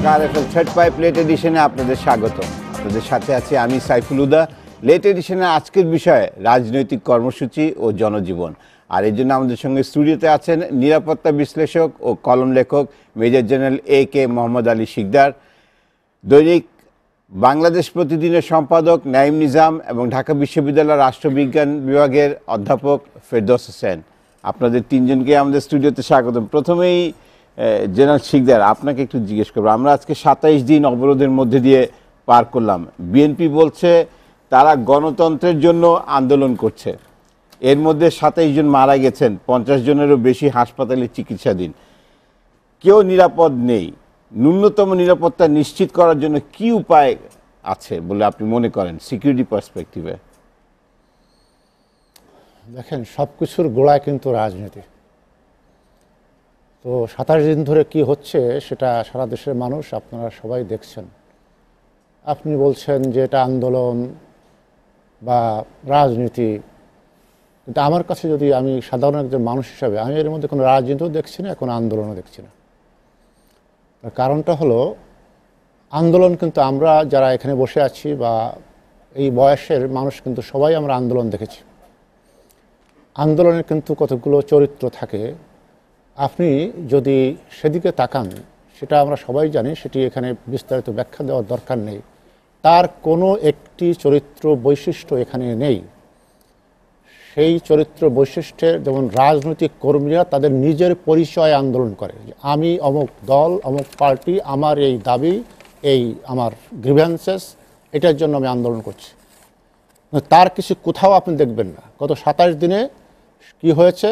দর্শক আর এখন third pipe late এডিশনে আপনাদের স্বাগত আপনাদের সাথে আছি আমি সাইফুল হুদা লেট এডিশনে আজকের বিষয়ে রাজনৈতিক কর্মসূচি ও জনজীবন আর এই জন্য আমাদের সঙ্গে স্টুডিওতে আছেন নিরাপত্তা বিশ্লেষক ও কলম লেখক major general A K Mohammad Ali Shikdar দৈনিক বাংলাদেশ প্রতিদিনের সম্পাদক নাইম নিজাম এবং ঢাকা বিশ্ববিদ্যালয়ের রাষ্ট্রবিজ্ঞান বিভাগের অধ্যাপক ফেরদৌস হোসেন আপনাদের তিনজনকে আমাদের স্টুডিওতে স্বাগতম প্রথমেই জেনারেল শিকদার আপনাকে একটু জিজ্ঞেস করবো আমরা আজকে সাতাইশ দিন অবরোধের মধ্যে দিয়ে পার করলাম বিএনপি বলছে তারা গণতন্ত্রের জন্য আন্দোলন করছে এর মধ্যে সাতাইশ জন মারা গেছেন পঞ্চাশ জনেরও বেশি হাসপাতালে চিকিৎসাধীন কেউ নিরাপদ নেই ন্যূনতম নিরাপত্তা নিশ্চিত করার জন্য কি উপায় আছে বলে আপনি মনে করেন সিকিউরিটি পার্সপেক্টিভে দেখেন সব কিছুর গোড়ায় কিন্তু রাজনীতি তো সাতাশ দিন ধরে কি হচ্ছে সেটা সারা দেশের মানুষ আপনারা সবাই দেখছেন আপনি বলছেন যে এটা আন্দোলন বা রাজনীতি কিন্তু আমার কাছে যদি আমি সাধারণ একজন মানুষ হিসাবে আমি এর মধ্যে কোনো রাজনীতিও দেখছি না কোনো আন্দোলনও দেখছি না তার কারণটা হলো আন্দোলন কিন্তু আমরা যারা এখানে বসে আছি বা এই বয়সের মানুষ কিন্তু সবাই আমরা আন্দোলন দেখেছি আন্দোলনের কিন্তু কতগুলো চরিত্র থাকে আপনি যদি সেদিকে তাকান সেটা আমরা সবাই জানি সেটি এখানে বিস্তারিত ব্যাখ্যা দেওয়ার দরকার নেই তার কোনো একটি চরিত্র বৈশিষ্ট্য এখানে নেই সেই চরিত্র বৈশিষ্ট্যের যেমন রাজনৈতিক কর্মীরা তাদের নিজের পরিচয় আন্দোলন করে আমি অমুক দল অমুক পার্টি আমার এই দাবি এই আমার গ্রিভেন্সেস এটার জন্য আমি আন্দোলন করছি তার কিছু কোথাও আপনি দেখবেন না গত সাতাশ দিনে কি হয়েছে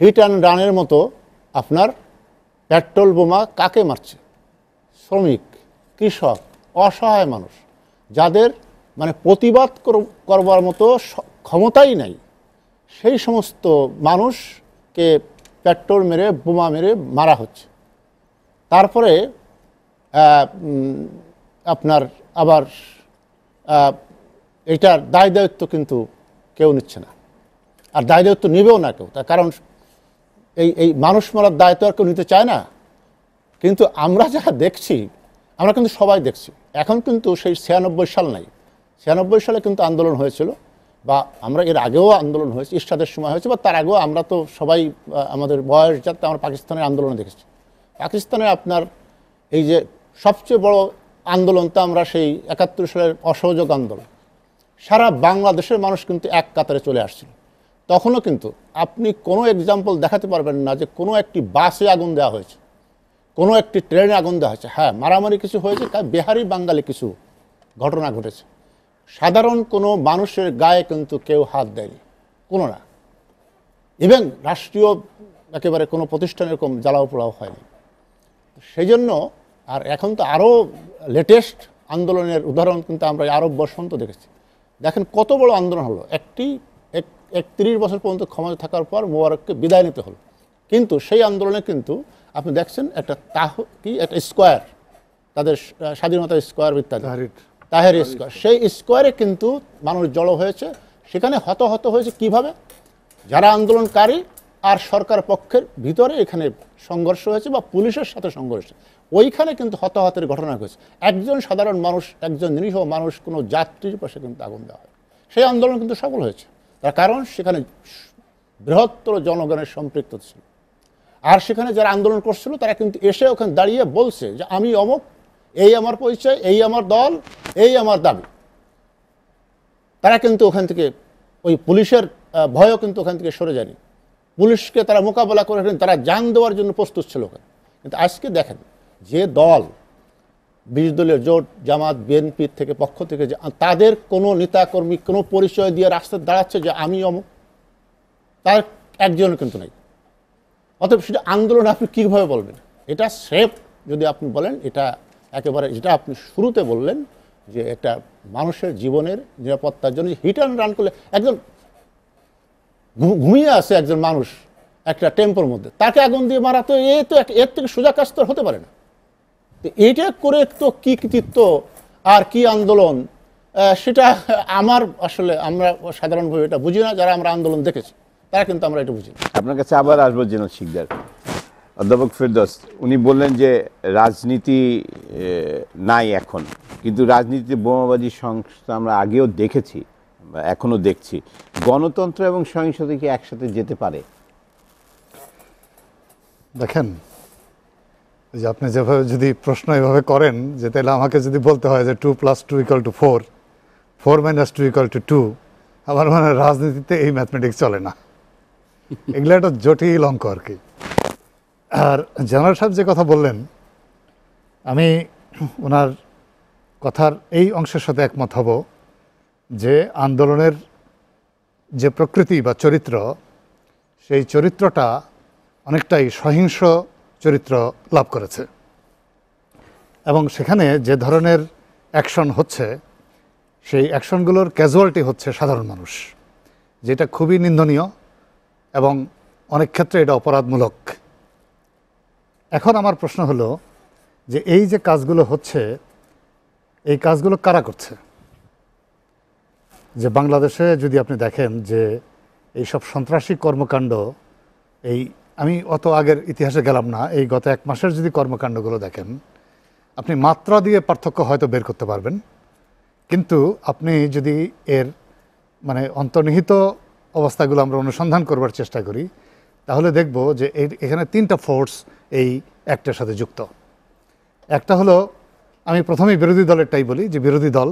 হিট অ্যান্ড রানের মতো আপনার পেট্রোল বোমা কাকে মারছে শ্রমিক কৃষক অসহায় মানুষ যাদের মানে প্রতিবাদ করবার মতো ক্ষমতাই নাই সেই সমস্ত মানুষকে পেট্রোল মেরে বোমা মেরে মারা হচ্ছে তারপরে আপনার আবার এটার দায় দায়িত্ব কিন্তু কেউ নিচ্ছে না আর দায় দায়িত্ব নেবেও না কেউ তার কারণ এই এই মানুষ মরার দায়িত্ব আর কেউ নিতে চায় না কিন্তু আমরা যা দেখছি আমরা কিন্তু সবাই দেখছি এখন কিন্তু সেই ছিয়ানব্বই সাল নাই ছিয়ানব্বই সালে কিন্তু আন্দোলন হয়েছিল বা আমরা এর আগেও আন্দোলন হয়েছে ইস্টাদের সময় হয়েছে বা তার আগেও আমরা তো সবাই আমাদের বয়স যাতে আমরা পাকিস্তানের আন্দোলন দেখেছি পাকিস্তানে আপনার এই যে সবচেয়ে বড় আন্দোলন তো আমরা সেই একাত্তর সালের অসহযোগ আন্দোলন সারা বাংলাদেশের মানুষ কিন্তু এক কাতারে চলে আসছিল তখনও কিন্তু আপনি কোনো এক্সাম্পল দেখাতে পারবেন না যে কোনো একটি বাসে আগুন দেওয়া হয়েছে কোনো একটি ট্রেনে আগুন দেওয়া হয়েছে হ্যাঁ মারামারি কিছু হয়েছে তাই বিহারি বাঙালি কিছু ঘটনা ঘটেছে সাধারণ কোনো মানুষের গায়ে কিন্তু কেউ হাত দেয়নি কোনো না ইভেন রাষ্ট্রীয় একেবারে কোনো প্রতিষ্ঠান এরকম জ্বালাও পোড়াও হয়নি সেই জন্য আর এখন তো আরও লেটেস্ট আন্দোলনের উদাহরণ কিন্তু আমরা আরব বসন্ত দেখেছি দেখেন কত বড় আন্দোলন হলো একটি একত্রিশ বছর পর্যন্ত ক্ষমতা থাকার পর মোবারককে বিদায় নিতে হলো কিন্তু সেই আন্দোলনে কিন্তু আপনি দেখছেন একটা তাহ কি একটা স্কোয়ার তাদের স্বাধীনতা স্কোয়ার ইত্যাদি তাহের স্কোয়ার সেই স্কোয়ারে কিন্তু মানুষ জড়ো হয়েছে সেখানে হতাহত হয়েছে কিভাবে যারা আন্দোলনকারী আর সরকার পক্ষের ভিতরে এখানে সংঘর্ষ হয়েছে বা পুলিশের সাথে সংঘর্ষ ওইখানে কিন্তু হতাহতের ঘটনা ঘটেছে একজন সাধারণ মানুষ একজন নিরীহ মানুষ কোনো যাত্রীর পাশে কিন্তু আগুন দেওয়া হয় সেই আন্দোলন কিন্তু সফল হয়েছে তার কারণ সেখানে বৃহত্তর জনগণের সম্পৃক্ত ছিল আর সেখানে যারা আন্দোলন করছিল তারা কিন্তু এসে ওখানে দাঁড়িয়ে বলছে যে আমি অমুক এই আমার পরিচয় এই আমার দল এই আমার দাবি তারা কিন্তু ওখান থেকে ওই পুলিশের ভয়ও কিন্তু ওখান থেকে সরে যায়নি পুলিশকে তারা মোকাবেলা করে তারা যান দেওয়ার জন্য প্রস্তুত ছিল ওখানে কিন্তু আজকে দেখেন যে দল বিশ দলীয় জোট জামাত বিএনপির থেকে পক্ষ থেকে যে তাদের কোনো নেতাকর্মী কোনো পরিচয় দিয়ে রাস্তায় দাঁড়াচ্ছে যে আমি অমুক তার একজন কিন্তু নাই অতএব সেটা আন্দোলন আপনি কীভাবে বলবেন এটা সেফ যদি আপনি বলেন এটা একেবারে যেটা আপনি শুরুতে বললেন যে একটা মানুষের জীবনের নিরাপত্তার জন্য হিট অ্যান্ড রান করলে একজন ঘুমিয়ে আছে একজন মানুষ একটা টেম্পোর মধ্যে তাকে আগুন দিয়ে মারা তো এ তো এর থেকে সোজা কাজ তো হতে পারে না এটা করে তো কী কৃতিত্ব আর কি আন্দোলন সেটা আমার আসলে আমরা সাধারণভাবে এটা বুঝি না যারা আমরা আন্দোলন দেখেছি তারা কিন্তু আমরা এটা বুঝি আপনার কাছে আবার আসবো যেন শিকদার অধ্যাপক ফেরদোস উনি বললেন যে রাজনীতি নাই এখন কিন্তু রাজনীতি বোমাবাজি সংস্থা আমরা আগেও দেখেছি এখনও দেখছি গণতন্ত্র এবং সহিংসতা কি একসাথে যেতে পারে দেখেন যে আপনি যেভাবে যদি প্রশ্ন এভাবে করেন যে তাহলে আমাকে যদি বলতে হয় যে two plus two equal to four four minus two equal to two আমার মনে হয় রাজনীতিতে এই ম্যাথমেটিক্স চলে না এগুলো একটা জটিল অঙ্ক আর কি আর জেনারেল সাহেব যে কথা বললেন আমি ওনার কথার এই অংশের সাথে একমত হব যে আন্দোলনের যে প্রকৃতি বা চরিত্র সেই চরিত্রটা অনেকটাই সহিংস চরিত্র লাভ করেছে এবং সেখানে যে ধরনের অ্যাকশন হচ্ছে সেই অ্যাকশনগুলোর ক্যাজুয়ালিটি হচ্ছে সাধারণ মানুষ যেটা খুবই নিন্দনীয় এবং অনেক ক্ষেত্রে এটা অপরাধমূলক এখন আমার প্রশ্ন হলো যে এই যে কাজগুলো হচ্ছে এই কাজগুলো কারা করছে যে বাংলাদেশে যদি আপনি দেখেন যে এইসব সন্ত্রাসী কর্মকাণ্ড এই আমি অত আগের ইতিহাসে গেলাম না এই গত এক মাসের যদি কর্মকাণ্ডগুলো দেখেন আপনি মাত্রা দিয়ে পার্থক্য হয়তো বের করতে পারবেন কিন্তু আপনি যদি এর মানে অন্তর্নিহিত অবস্থাগুলো আমরা অনুসন্ধান করবার চেষ্টা করি তাহলে দেখব যে এখানে তিনটা ফোর্স এই একটার সাথে যুক্ত একটা হলো আমি প্রথমে বিরোধী দলেরটাই বলি যে বিরোধী দল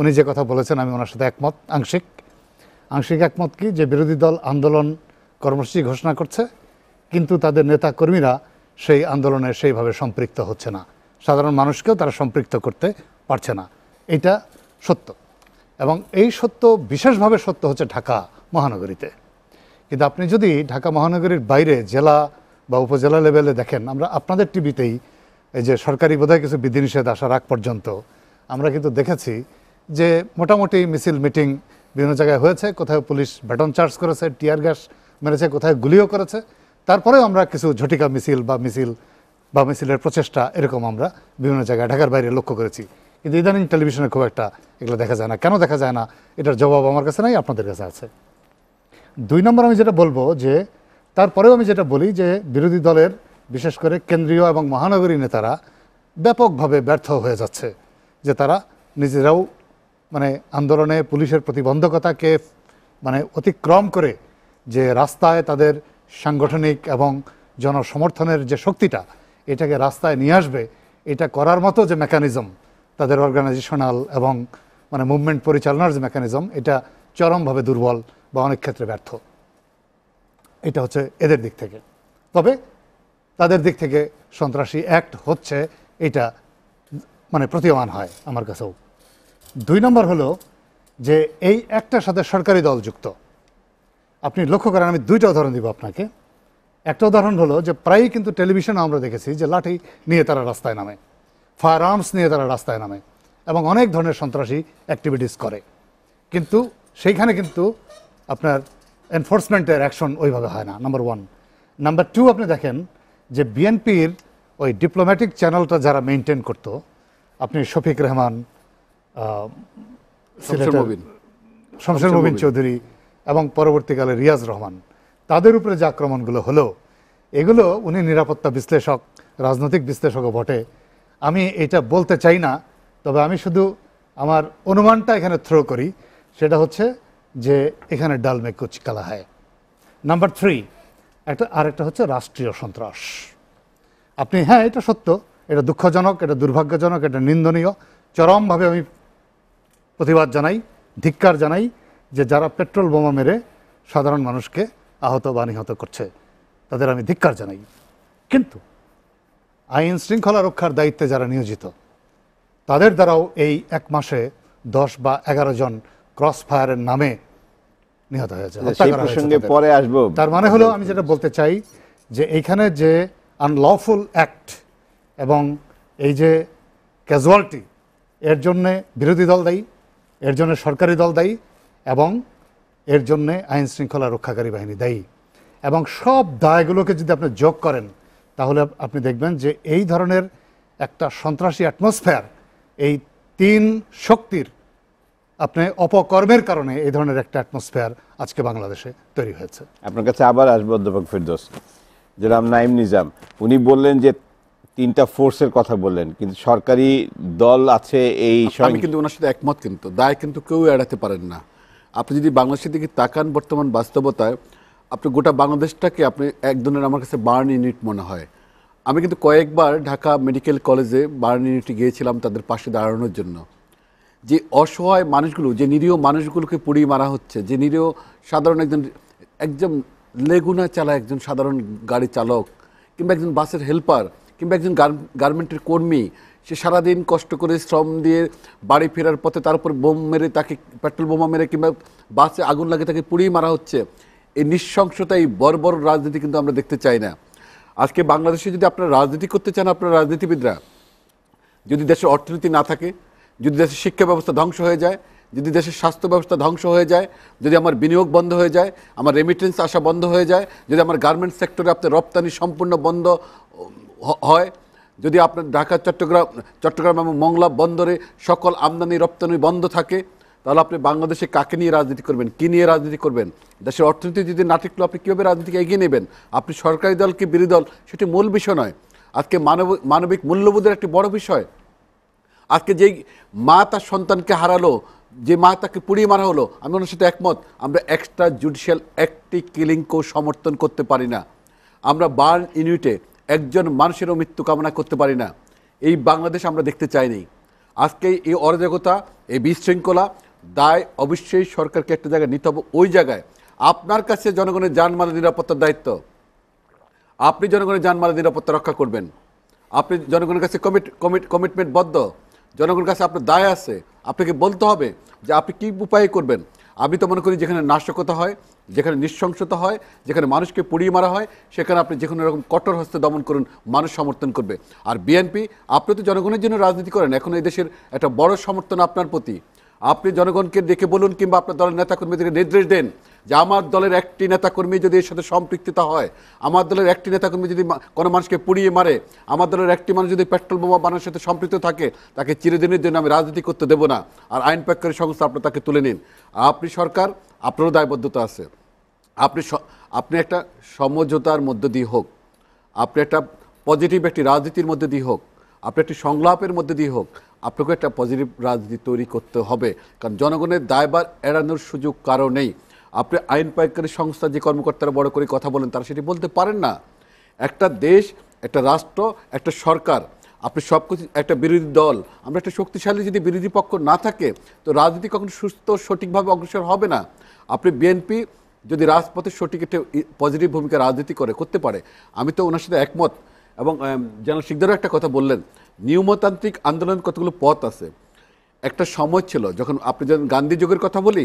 উনি যে কথা বলেছেন আমি ওনার সাথে একমত আংশিক আংশিক একমত কি যে বিরোধী দল আন্দোলন কর্মসূচি ঘোষণা করছে কিন্তু তাদের নেতা কর্মীরা সেই আন্দোলনে সেইভাবে সম্পৃক্ত হচ্ছে না সাধারণ মানুষকেও তারা সম্পৃক্ত করতে পারছে না এটা সত্য এবং এই সত্য বিশেষভাবে সত্য হচ্ছে ঢাকা মহানগরীতে কিন্তু আপনি যদি ঢাকা মহানগরীর বাইরে জেলা বা উপজেলা লেভেলে দেখেন আমরা আপনাদের টিভিতেই এই যে সরকারি বোধহয় কিছু বিধিনিষেধ আসার আগ পর্যন্ত আমরা কিন্তু দেখেছি যে মোটামুটি মিছিল মিটিং বিভিন্ন জায়গায় হয়েছে কোথায় পুলিশ ব্যাটন চার্জ করেছে টিয়ার গ্যাস মেরেছে কোথায় গুলিও করেছে তারপরেও আমরা কিছু ঝটিকা মিছিল বা মিছিল বা মিছিলের প্রচেষ্টা এরকম আমরা বিভিন্ন জায়গায় ঢাকার বাইরে লক্ষ্য করেছি কিন্তু ইদানিং টেলিভিশনে খুব একটা এগুলো দেখা যায় না কেন দেখা যায় না এটার জবাব আমার কাছে নাই আপনাদের কাছে আছে দুই নম্বর আমি যেটা বলবো যে তারপরেও আমি যেটা বলি যে বিরোধী দলের বিশেষ করে কেন্দ্রীয় এবং মহানগরী নেতারা ব্যাপকভাবে ব্যর্থ হয়ে যাচ্ছে যে তারা নিজেরাও মানে আন্দোলনে পুলিশের প্রতিবন্ধকতাকে মানে অতিক্রম করে যে রাস্তায় তাদের সাংগঠনিক এবং জনসমর্থনের যে শক্তিটা এটাকে রাস্তায় নিয়ে আসবে এটা করার মতো যে মেকানিজম তাদের অর্গানাইজেশনাল এবং মানে মুভমেন্ট পরিচালনার যে মেকানিজম এটা চরমভাবে দুর্বল বা অনেক ক্ষেত্রে ব্যর্থ এটা হচ্ছে এদের দিক থেকে তবে তাদের দিক থেকে সন্ত্রাসী অ্যাক্ট হচ্ছে এটা মানে প্রতীয়মান হয় আমার কাছেও দুই নম্বর হলো যে এই একটার সাথে সরকারি দল যুক্ত আপনি লক্ষ্য করেন আমি দুইটা উদাহরণ দিব আপনাকে একটা উদাহরণ হলো যে প্রায়ই কিন্তু টেলিভিশনে আমরা দেখেছি যে লাঠি নিয়ে তারা রাস্তায় নামে ফায়ার আর্মস নিয়ে তারা রাস্তায় নামে এবং অনেক ধরনের সন্ত্রাসী অ্যাক্টিভিটিস করে কিন্তু সেইখানে কিন্তু আপনার এনফোর্সমেন্টের অ্যাকশন ওইভাবে হয় না নাম্বার ওয়ান নাম্বার টু আপনি দেখেন যে বিএনপির ওই ডিপ্লোম্যাটিক চ্যানেলটা যারা মেনটেন করত আপনি শফিক রহমান শমশের মুবিন চৌধুরী এবং পরবর্তীকালে রিয়াজ রহমান তাদের উপরে যে আক্রমণগুলো হলো এগুলো উনি নিরাপত্তা বিশ্লেষক রাজনৈতিক বিশ্লেষকও বটে আমি এটা বলতে চাই না তবে আমি শুধু আমার অনুমানটা এখানে থ্রো করি সেটা হচ্ছে যে এখানে ডালমে কুচকালা কালা হয় নাম্বার থ্রি একটা আরেকটা হচ্ছে রাষ্ট্রীয় সন্ত্রাস আপনি হ্যাঁ এটা সত্য এটা দুঃখজনক এটা দুর্ভাগ্যজনক এটা নিন্দনীয় চরমভাবে আমি প্রতিবাদ জানাই ধিক্কার জানাই যে যারা পেট্রোল বোমা মেরে সাধারণ মানুষকে আহত বা নিহত করছে তাদের আমি ধিক্কার জানাই কিন্তু আইন শৃঙ্খলা রক্ষার দায়িত্বে যারা নিয়োজিত তাদের দ্বারাও এই এক মাসে দশ বা এগারো জন ক্রস ফায়ারের নামে নিহত হয়েছে পরে আসবো তার মানে হলো আমি যেটা বলতে চাই যে এইখানে যে আনলফুল অ্যাক্ট এবং এই যে ক্যাজুয়ালটি এর জন্যে বিরোধী দল দায়ী এর জন্য সরকারি দল দায়ী এবং এর জন্যে আইন শৃঙ্খলা রক্ষাকারী বাহিনী দায়ী এবং সব দায়গুলোকে যদি আপনি যোগ করেন তাহলে আপনি দেখবেন যে এই ধরনের একটা সন্ত্রাসী অ্যাটমসফেয়ার এই তিন শক্তির আপনি অপকর্মের কারণে এই ধরনের একটা অ্যাটমসফেয়ার আজকে বাংলাদেশে তৈরি হয়েছে আপনার কাছে আবার আসবো অধ্যাপক ফিরদোস যেরাম নাইম নিজাম উনি বললেন যে তিনটা ফোর্সের কথা বললেন কিন্তু সরকারি দল আছে এই সময় কিন্তু ওনার সাথে একমত কিন্তু দায় কিন্তু কেউ এড়াতে পারেন না আপনি যদি বাংলাদেশের দিকে তাকান বর্তমান বাস্তবতায় আপনি গোটা বাংলাদেশটাকে আপনি এক ধরনের আমার কাছে বার্ন ইউনিট মনে হয় আমি কিন্তু কয়েকবার ঢাকা মেডিকেল কলেজে বার্ন ইউনিটে গিয়েছিলাম তাদের পাশে দাঁড়ানোর জন্য যে অসহায় মানুষগুলো যে নিরীহ মানুষগুলোকে পুড়িয়ে মারা হচ্ছে যে নিরীহ সাধারণ একজন একজন লেগুনা চালা একজন সাধারণ গাড়ি চালক কিংবা একজন বাসের হেল্পার কিংবা একজন গার্মেন্টের কর্মী সে সারাদিন কষ্ট করে শ্রম দিয়ে বাড়ি ফেরার পথে তার উপর বোম মেরে তাকে পেট্রোল বোমা মেরে কিংবা বাসে আগুন লাগে তাকে পুড়িয়ে মারা হচ্ছে এই নৃশংসতা এই বর্বর রাজনীতি কিন্তু আমরা দেখতে চাই না আজকে বাংলাদেশে যদি আপনারা রাজনীতি করতে চান আপনার রাজনীতিবিদরা যদি দেশের অর্থনীতি না থাকে যদি দেশের শিক্ষা ব্যবস্থা ধ্বংস হয়ে যায় যদি দেশের স্বাস্থ্য ব্যবস্থা ধ্বংস হয়ে যায় যদি আমার বিনিয়োগ বন্ধ হয়ে যায় আমার রেমিটেন্স আসা বন্ধ হয়ে যায় যদি আমার গার্মেন্টস সেক্টরে আপনার রপ্তানি সম্পূর্ণ বন্ধ হয় যদি আপনার ঢাকা চট্টগ্রাম চট্টগ্রাম এবং মংলা বন্দরে সকল আমদানি রপ্তানি বন্ধ থাকে তাহলে আপনি বাংলাদেশে কাকে নিয়ে রাজনীতি করবেন কী নিয়ে রাজনীতি করবেন দেশের অর্থনীতি যদি নাটিকলো আপনি কীভাবে রাজনীতিকে এগিয়ে নেবেন আপনি সরকারি দল কি বিরোধী দল সেটি মূল বিষয় নয় আজকে মানব মানবিক মূল্যবোধের একটি বড় বিষয় আজকে যেই মা তার সন্তানকে হারালো যে মা তাকে পুড়িয়ে মারা হলো আমি ওনার সাথে একমত আমরা এক্সট্রা জুডিশিয়াল একটি কিলিংকেও সমর্থন করতে পারি না আমরা বার্ন ইউনিটে একজন মানুষেরও মৃত্যু কামনা করতে পারি না এই বাংলাদেশ আমরা দেখতে চাইনি আজকে এই অরাজকতা এই বিশৃঙ্খলা দায় অবশ্যই সরকারকে একটা জায়গায় নিতে হবে ওই জায়গায় আপনার কাছে জনগণের যানমালের নিরাপত্তার দায়িত্ব আপনি জনগণের যানমালের নিরাপত্তা রক্ষা করবেন আপনি জনগণের কাছে কমিট কমিট কমিটমেন্টবদ্ধ জনগণের কাছে আপনার দায় আছে আপনাকে বলতে হবে যে আপনি কী উপায়ে করবেন আমি তো মনে করি যেখানে নাশকতা হয় যেখানে নৃশংসতা হয় যেখানে মানুষকে পুড়িয়ে মারা হয় সেখানে আপনি যে কোনো রকম কঠোর হস্তে দমন করুন মানুষ সমর্থন করবে আর বিএনপি আপনি তো জনগণের জন্য রাজনীতি করেন এখন এই দেশের একটা বড় সমর্থন আপনার প্রতি আপনি জনগণকে ডেকে বলুন কিংবা আপনার দলের নেতাকর্মীদেরকে নির্দেশ দেন যে আমার দলের একটি নেতাকর্মী যদি এর সাথে সম্পৃক্ততা হয় আমার দলের একটি নেতাকর্মী যদি কোনো মানুষকে পুড়িয়ে মারে আমার দলের একটি মানুষ যদি পেট্রোল বোমা বানানোর সাথে সম্পৃক্ত থাকে তাকে চিরদিনের জন্য আমি রাজনীতি করতে দেবো না আর আইন প্রাক্ষারী সংস্থা আপনার তাকে তুলে নিন আপনি সরকার আপনারও দায়বদ্ধতা আছে আপনি আপনি একটা সমঝোতার মধ্য দিয়ে হোক আপনি একটা পজিটিভ একটি রাজনীতির মধ্যে দিয়ে হোক আপনি একটি সংলাপের মধ্যে দিয়ে হোক আপনাকে একটা পজিটিভ রাজনীতি তৈরি করতে হবে কারণ জনগণের দায়বার এড়ানোর সুযোগ কারো নেই আপনি আইন পাইকারী সংস্থা যে কর্মকর্তারা বড় করে কথা বলেন তারা সেটি বলতে পারেন না একটা দেশ একটা রাষ্ট্র একটা সরকার আপনি সব কিছু একটা বিরোধী দল আমরা একটা শক্তিশালী যদি বিরোধী পক্ষ না থাকে তো রাজনীতি কখনো সুস্থ সঠিকভাবে অগ্রসর হবে না আপনি বিএনপি যদি রাজপথে সঠিক একটা পজিটিভ ভূমিকা রাজনীতি করে করতে পারে আমি তো ওনার সাথে একমত এবং জেনারেল শিকদারও একটা কথা বললেন নিয়মতান্ত্রিক আন্দোলন কতগুলো পথ আছে একটা সময় ছিল যখন আপনি যখন গান্ধী যুগের কথা বলি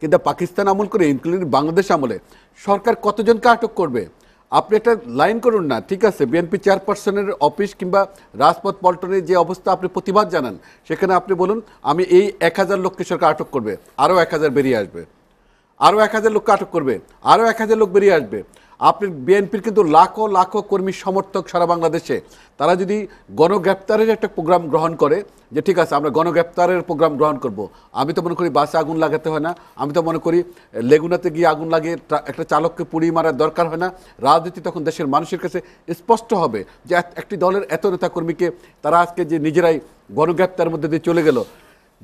কিন্তু পাকিস্তান আমল করে ইনক্লুডিং বাংলাদেশ আমলে সরকার কতজনকে আটক করবে আপনি একটা লাইন করুন না ঠিক আছে বিএনপি চেয়ারপারসনের অফিস কিংবা রাজপথ পল্টনের যে অবস্থা আপনি প্রতিবাদ জানান সেখানে আপনি বলুন আমি এই এক হাজার লোককে সরকার আটক করবে আরও এক হাজার বেরিয়ে আসবে আরও এক হাজার লোককে আটক করবে আরও এক হাজার লোক বেরিয়ে আসবে আপনি বিএনপির কিন্তু লাখো লাখো কর্মী সমর্থক সারা বাংলাদেশে তারা যদি গণগ্রেপ্তারের একটা প্রোগ্রাম গ্রহণ করে যে ঠিক আছে আমরা গণগ্রেপ্তারের প্রোগ্রাম গ্রহণ করব। আমি তো মনে করি বাসে আগুন লাগাতে হয় না আমি তো মনে করি লেগুনাতে গিয়ে আগুন লাগিয়ে একটা চালককে পুড়ি মারার দরকার হয় না রাজনীতি তখন দেশের মানুষের কাছে স্পষ্ট হবে যে একটি দলের এত নেতাকর্মীকে তারা আজকে যে নিজেরাই গণগ্রেপ্তার মধ্যে দিয়ে চলে গেল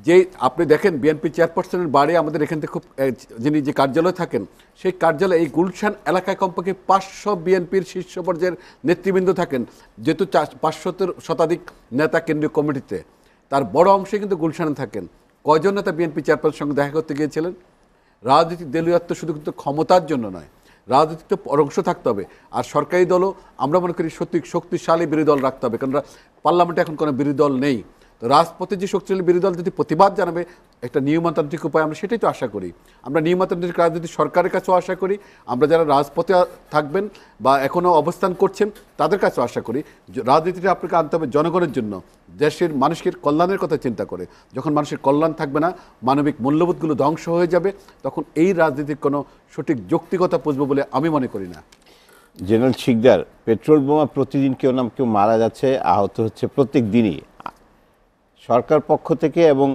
যে আপনি দেখেন বিএনপি চেয়ারপারসনের বাড়ি আমাদের এখান থেকে খুব যিনি যে কার্যালয়ে থাকেন সেই কার্যালয়ে এই গুলশান এলাকায় কমপক্ষে পাঁচশো বিএনপির শীর্ষ পর্যায়ের নেতৃবৃন্দ থাকেন যেহেতু পাঁচশোতের শতাধিক নেতা কেন্দ্রীয় কমিটিতে তার বড় অংশে কিন্তু গুলশানে থাকেন কয়জন নেতা বিএনপি চেয়ারপারসনের সঙ্গে দেখা করতে গিয়েছিলেন রাজনৈতিক দলীয়ত্ব শুধু কিন্তু ক্ষমতার জন্য নয় তো অংশ থাকতে হবে আর সরকারি দলও আমরা মনে করি সত্যি শক্তিশালী বিরোধী দল রাখতে হবে কেননা পার্লামেন্টে এখন কোনো বিরোধী দল নেই রাজপথে যে শক্তিশালী বিরোধী দল যদি প্রতিবাদ জানাবে একটা নিয়মতান্ত্রিক উপায় আমরা সেটাই তো আশা করি আমরা নিয়মতান্ত্রিক রাজনীতি সরকারের কাছেও আশা করি আমরা যারা রাজপথে থাকবেন বা এখনও অবস্থান করছেন তাদের কাছেও আশা করি রাজনীতিটা আপনাকে আনতে হবে জনগণের জন্য দেশের মানুষের কল্যাণের কথা চিন্তা করে যখন মানুষের কল্যাণ থাকবে না মানবিক মূল্যবোধগুলো ধ্বংস হয়ে যাবে তখন এই রাজনীতির কোনো সঠিক যৌক্তিকতা পুষবে বলে আমি মনে করি না জেনারেল শিকদার পেট্রোল বোমা প্রতিদিন কেউ নাম কেউ মারা যাচ্ছে আহত হচ্ছে প্রত্যেক দিনই সরকার পক্ষ থেকে এবং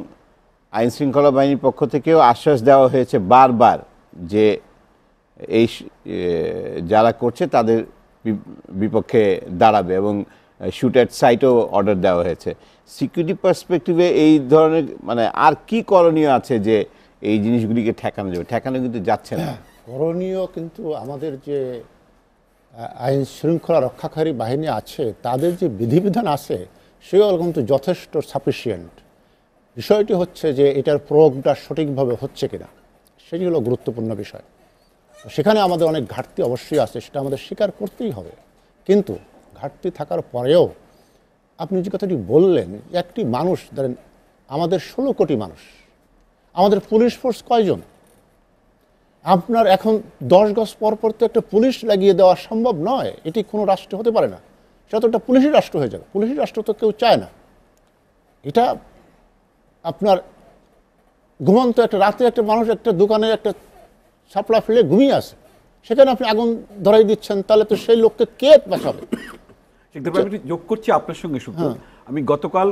আইন শৃঙ্খলা বাহিনীর পক্ষ থেকেও আশ্বাস দেওয়া হয়েছে বারবার যে এই যারা করছে তাদের বিপক্ষে দাঁড়াবে এবং শুট অ্যাট সাইটও অর্ডার দেওয়া হয়েছে সিকিউরিটি পার্সপেক্টিভে এই ধরনের মানে আর কি করণীয় আছে যে এই জিনিসগুলিকে ঠেকানো যাবে ঠেকানো কিন্তু যাচ্ছে না করণীয় কিন্তু আমাদের যে আইন শৃঙ্খলা রক্ষাকারী বাহিনী আছে তাদের যে বিধিবিধান আছে সেও কিন্তু যথেষ্ট সাফিসিয়েন্ট বিষয়টি হচ্ছে যে এটার প্রয়োগটা সঠিকভাবে হচ্ছে কিনা সেটি হলো গুরুত্বপূর্ণ বিষয় সেখানে আমাদের অনেক ঘাটতি অবশ্যই আছে সেটা আমাদের স্বীকার করতেই হবে কিন্তু ঘাটতি থাকার পরেও আপনি যে কথাটি বললেন একটি মানুষ ধরেন আমাদের ষোলো কোটি মানুষ আমাদের পুলিশ ফোর্স কয়জন আপনার এখন দশ গজ পর পর তো একটা পুলিশ লাগিয়ে দেওয়া সম্ভব নয় এটি কোনো রাষ্ট্রে হতে পারে না সেটা তো একটা পুলিশি রাষ্ট্র হয়ে যাবে পুলিশি রাষ্ট্র তো কেউ চায় না এটা আপনার ঘুমন্ত একটা রাতে একটা মানুষ একটা দোকানে একটা সাপলা ফেলে ঘুমিয়ে আসে সেখানে আপনি আগুন ধরাই দিচ্ছেন তাহলে তো সেই লোককে কে বাঁচাবে আমি যোগ করছি আপনার সঙ্গে শুধু হ্যাঁ। আমি গতকাল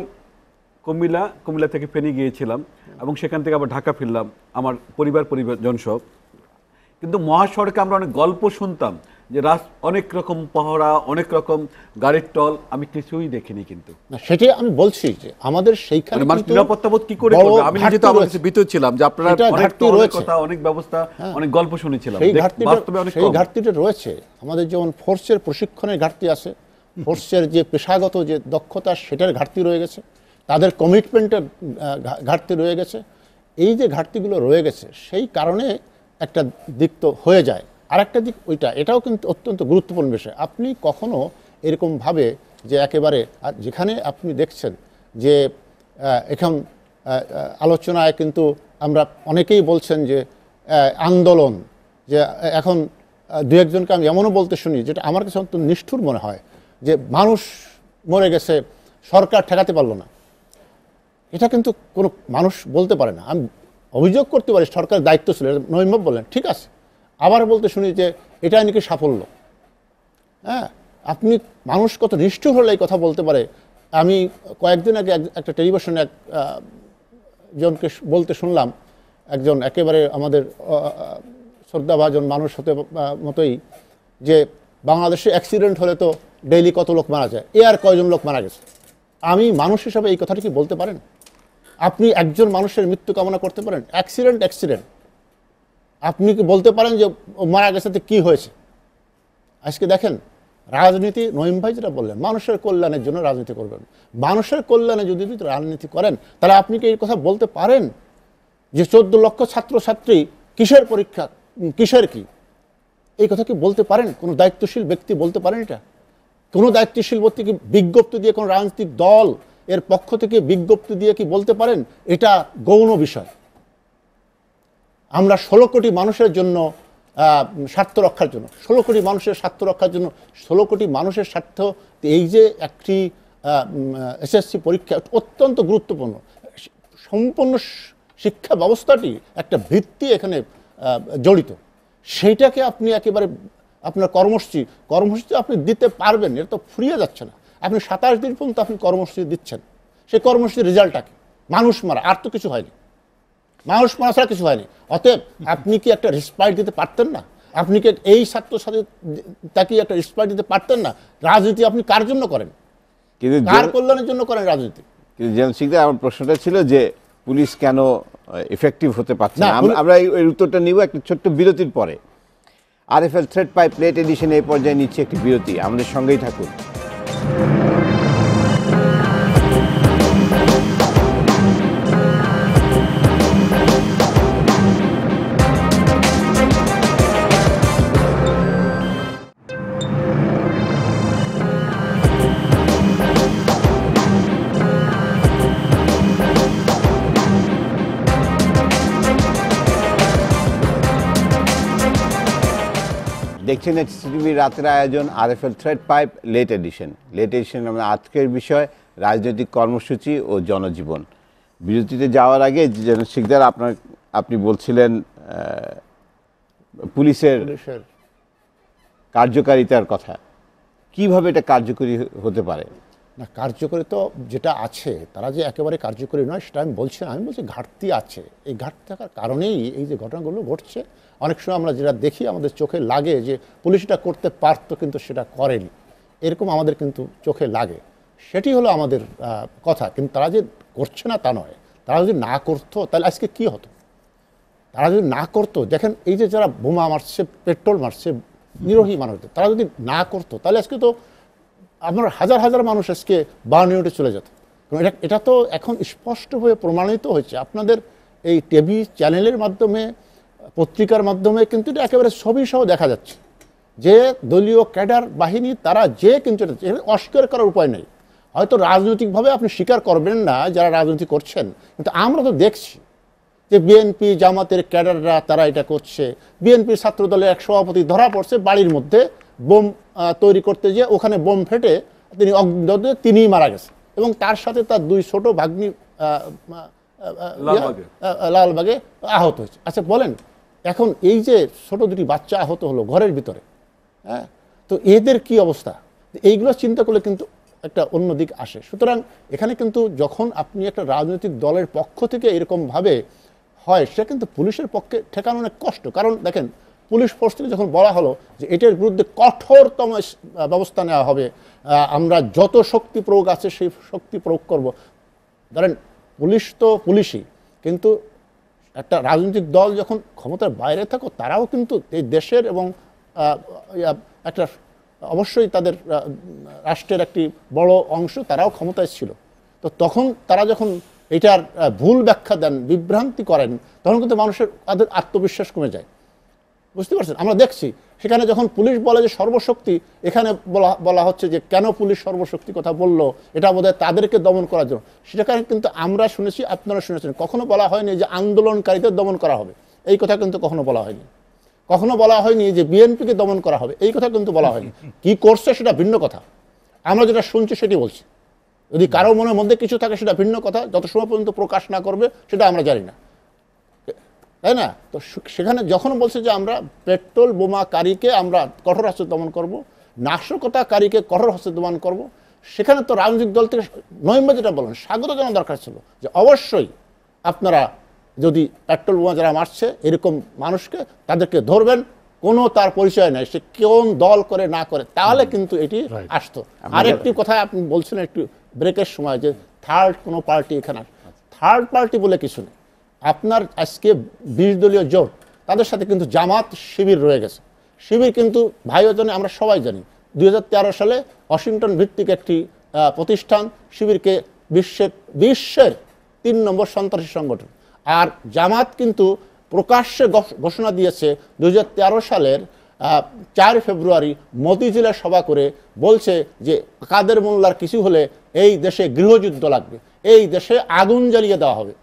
কুমিল্লা কুমিল্লা থেকে ফেনি গিয়েছিলাম এবং সেখান থেকে আবার ঢাকা ফিরলাম আমার পরিবার পরিবার সব কিন্তু মহাসড়কে আমরা অনেক গল্প শুনতাম যে রাস অনেক রকম পাহড়া অনেক রকম গাড়ির টল আমি কিছুই দেখিনি কিন্তু সেটি আমি বলছি যে আমাদের সেইখানে মানে নিরাপত্তা বোধ কি করে করবে আমি নিজে তো আমাদের কাছে ছিলাম যে আপনারা অনেক টল কথা অনেক ব্যবস্থা হ্যাঁ। অনেক গল্প শুনেছিলাম সেই বাস্তবে অনেক সেই ঘাটতিটা রয়েছে আমাদের যেমন ফোর্সের প্রশিক্ষণের ঘাটতি আছে ফোর্সের যে পেশাগত যে দক্ষতা সেটার ঘাটতি রয়ে গেছে তাদের কমিটমেন্টের ঘাটতি রয়ে গেছে এই যে ঘাটতিগুলো রয়ে গেছে সেই কারণে একটা দিক তো হয়ে যায় আরেকটা দিক ওইটা এটাও কিন্তু অত্যন্ত গুরুত্বপূর্ণ বিষয় আপনি কখনও এরকমভাবে যে একেবারে যেখানে আপনি দেখছেন যে এখন আলোচনায় কিন্তু আমরা অনেকেই বলছেন যে আন্দোলন যে এখন দু একজনকে আমি এমনও বলতে শুনি যেটা আমার কাছে অত্যন্ত নিষ্ঠুর মনে হয় যে মানুষ মরে গেছে সরকার ঠেকাতে পারলো না এটা কিন্তু কোনো মানুষ বলতে পারে না আমি অভিযোগ করতে পারি সরকার দায়িত্ব ছিল নৈম্য বললেন ঠিক আছে আবার বলতে শুনি যে এটা নাকি সাফল্য হ্যাঁ আপনি মানুষ কত নিষ্ঠুর হলে এই কথা বলতে পারে আমি কয়েকদিন আগে একটা টেলিভিশনে এক জনকে বলতে শুনলাম একজন একেবারে আমাদের শ্রদ্ধাভাজন মানুষ হতে মতোই যে বাংলাদেশে অ্যাক্সিডেন্ট হলে তো ডেইলি কত লোক মারা যায় এ আর কয়জন লোক মারা গেছে আমি মানুষ হিসাবে এই কথাটি কি বলতে পারেন আপনি একজন মানুষের মৃত্যু কামনা করতে পারেন অ্যাক্সিডেন্ট অ্যাক্সিডেন্ট আপনি কি বলতে পারেন যে মারা গেছে কি হয়েছে আজকে দেখেন রাজনীতি নহিম ভাই যেটা বললেন মানুষের কল্যাণের জন্য রাজনীতি করবেন মানুষের কল্যাণে যদি রাজনীতি করেন তাহলে আপনি কি এই কথা বলতে পারেন যে চোদ্দ লক্ষ ছাত্রছাত্রী কিসের পরীক্ষা কিসের কি এই কথা কি বলতে পারেন কোনো দায়িত্বশীল ব্যক্তি বলতে পারেন এটা কোনো দায়িত্বশীল ব্যক্তি কি বিজ্ঞপ্তি দিয়ে কোনো রাজনৈতিক দল এর পক্ষ থেকে বিজ্ঞপ্তি দিয়ে কি বলতে পারেন এটা গৌণ বিষয় আমরা ষোলো কোটি মানুষের জন্য স্বার্থ রক্ষার জন্য ষোলো কোটি মানুষের স্বার্থ রক্ষার জন্য ষোলো কোটি মানুষের স্বার্থ এই যে একটি এসএসসি পরীক্ষা অত্যন্ত গুরুত্বপূর্ণ সম্পূর্ণ শিক্ষা ব্যবস্থাটি একটা ভিত্তি এখানে জড়িত সেইটাকে আপনি একেবারে আপনার কর্মসূচি কর্মসূচি আপনি দিতে পারবেন এটা তো ফুরিয়ে যাচ্ছে না আপনি সাতাশ দিন পর্যন্ত আপনি কর্মসূচি দিচ্ছেন সেই কর্মসূচির রেজাল্টটাকে মানুষ মারা আর তো কিছু হয়নি মানুষ মানা ছাড়া কিছু হয়নি অতএব আপনি কি একটা রেসপাইট দিতে পারতেন না আপনি কি এই ছাত্র সাথে তাকে একটা রেসপাইট দিতে পারতেন না রাজনীতি আপনি কার জন্য করেন কিন্তু কার কল্যাণের জন্য করেন রাজনীতি কিন্তু জেনারেল সিকদার আমার প্রশ্নটা ছিল যে পুলিশ কেন এফেক্টিভ হতে পারছে না আমরা এই উত্তরটা নিব একটা ছোট্ট বিরতির পরে RFL thread pie plate edition এই পর্যায়ে নিচ্ছে একটি বিরতি আমাদের সঙ্গেই থাকুন দেখছেন টিভি রাতের আয়োজন R F L thread pipe late edition late edition আমরা মানে আজকের বিষয় রাজনৈতিক কর্মসূচি ও জনজীবন বিরতিতে যাওয়ার আগে যেন শিকদার আপনার আপনি বলছিলেন পুলিশের কার্যকারিতার কথা কিভাবে এটা কার্যকরী হতে পারে না কার্যকরী তো যেটা আছে তারা যে একেবারে কার্যকরী নয় সেটা আমি বলছি আমি বলছি ঘাটতি আছে এই ঘাটতি থাকার কারণেই এই যে ঘটনাগুলো ঘটছে অনেক সময় আমরা যেটা দেখি আমাদের চোখে লাগে যে পুলিশটা করতে পারতো কিন্তু সেটা করেনি এরকম আমাদের কিন্তু চোখে লাগে সেটি হলো আমাদের কথা কিন্তু তারা যে করছে না তা নয় তারা যদি না করতো তাহলে আজকে কি হতো তারা যদি না করতো দেখেন এই যে যারা বোমা মারছে পেট্রোল মারছে নিরোহী মানুষদের তারা যদি না করতো তাহলে আজকে তো আপনার হাজার হাজার মানুষ আজকে বার্ন ইউনিটে চলে যেত এটা এটা তো এখন স্পষ্ট হয়ে প্রমাণিত হয়েছে আপনাদের এই টিভি চ্যানেলের মাধ্যমে পত্রিকার মাধ্যমে কিন্তু এটা একেবারে ছবি সহ দেখা যাচ্ছে যে দলীয় ক্যাডার বাহিনী তারা যে কিন্তু অস্বীকার করার উপায় নেই হয়তো রাজনৈতিকভাবে আপনি স্বীকার করবেন না যারা রাজনীতি করছেন কিন্তু আমরা তো দেখছি যে বিএনপি জামাতের ক্যাডাররা তারা এটা করছে বিএনপির ছাত্রদলের এক সভাপতি ধরা পড়ছে বাড়ির মধ্যে বোম তৈরি করতে যেয়ে ওখানে বোম ফেটে তিনি তিনিই মারা গেছে এবং তার সাথে তার দুই ছোট ভাগ্নি লালবাগে আহত হয়েছে আচ্ছা বলেন এখন এই যে ছোট দুটি বাচ্চা আহত হলো ঘরের ভিতরে হ্যাঁ তো এদের কি অবস্থা এইগুলো চিন্তা করলে কিন্তু একটা অন্য দিক আসে সুতরাং এখানে কিন্তু যখন আপনি একটা রাজনৈতিক দলের পক্ষ থেকে এরকমভাবে হয় সেটা কিন্তু পুলিশের পক্ষে ঠেকানো অনেক কষ্ট কারণ দেখেন পুলিশ ফোর্সকে যখন বলা হলো যে এটার বিরুদ্ধে কঠোরতম ব্যবস্থা নেওয়া হবে আমরা যত শক্তি প্রয়োগ আছে সেই শক্তি প্রয়োগ করব ধরেন পুলিশ তো পুলিশই কিন্তু একটা রাজনৈতিক দল যখন ক্ষমতার বাইরে থাকো তারাও কিন্তু এই দেশের এবং একটা অবশ্যই তাদের রাষ্ট্রের একটি বড় অংশ তারাও ক্ষমতায় ছিল তো তখন তারা যখন এটার ভুল ব্যাখ্যা দেন বিভ্রান্তি করেন তখন কিন্তু মানুষের তাদের আত্মবিশ্বাস কমে যায় বুঝতে পারছেন আমরা দেখছি সেখানে যখন পুলিশ বলে যে সর্বশক্তি এখানে বলা বলা হচ্ছে যে কেন পুলিশ সর্বশক্তি কথা বলল এটা বোধ তাদেরকে দমন করার জন্য সেটা কিন্তু আমরা শুনেছি আপনারা শুনেছেন কখনো বলা হয়নি যে আন্দোলনকারীদের দমন করা হবে এই কথা কিন্তু কখনো বলা হয়নি কখনো বলা হয়নি যে বিএনপিকে দমন করা হবে এই কথা কিন্তু বলা হয়নি কি করছে সেটা ভিন্ন কথা আমরা যেটা শুনছি সেটি বলছি যদি কারো মনের মধ্যে কিছু থাকে সেটা ভিন্ন কথা যত সময় পর্যন্ত প্রকাশ না করবে সেটা আমরা জানি না তাই না তো সেখানে যখন বলছে যে আমরা পেট্রোল বোমাকারীকে আমরা কঠোর হস্তে দমন করবো নাশকতাকারীকে কঠোর হস্তে দমন করব সেখানে তো রাজনৈতিক দল থেকে নভেম্বর যেটা বলেন স্বাগত জানানো দরকার ছিল যে অবশ্যই আপনারা যদি পেট্রোল বোমা যারা মারছে এরকম মানুষকে তাদেরকে ধরবেন কোনো তার পরিচয় নাই সে কোন দল করে না করে তাহলে কিন্তু এটি আসতো আরেকটি কথা আপনি বলছিলেন একটু ব্রেকের সময় যে থার্ড কোনো পার্টি এখানে থার্ড পার্টি বলে কিছু নেই আপনার আজকে বিশ দলীয় জোট তাদের সাথে কিন্তু জামাত শিবির রয়ে গেছে শিবির কিন্তু ভাই ভাইয়োজনে আমরা সবাই জানি দুই সালে ওয়াশিংটন ভিত্তিক একটি প্রতিষ্ঠান শিবিরকে বিশ্বের বিশ্বের তিন নম্বর সন্ত্রাসী সংগঠন আর জামাত কিন্তু প্রকাশ্যে ঘোষণা দিয়েছে দু সালের চার ফেব্রুয়ারি মতিঝিলে সভা করে বলছে যে কাদের মোল্লার কিছু হলে এই দেশে গৃহযুদ্ধ লাগবে এই দেশে আগুন জ্বালিয়ে দেওয়া হবে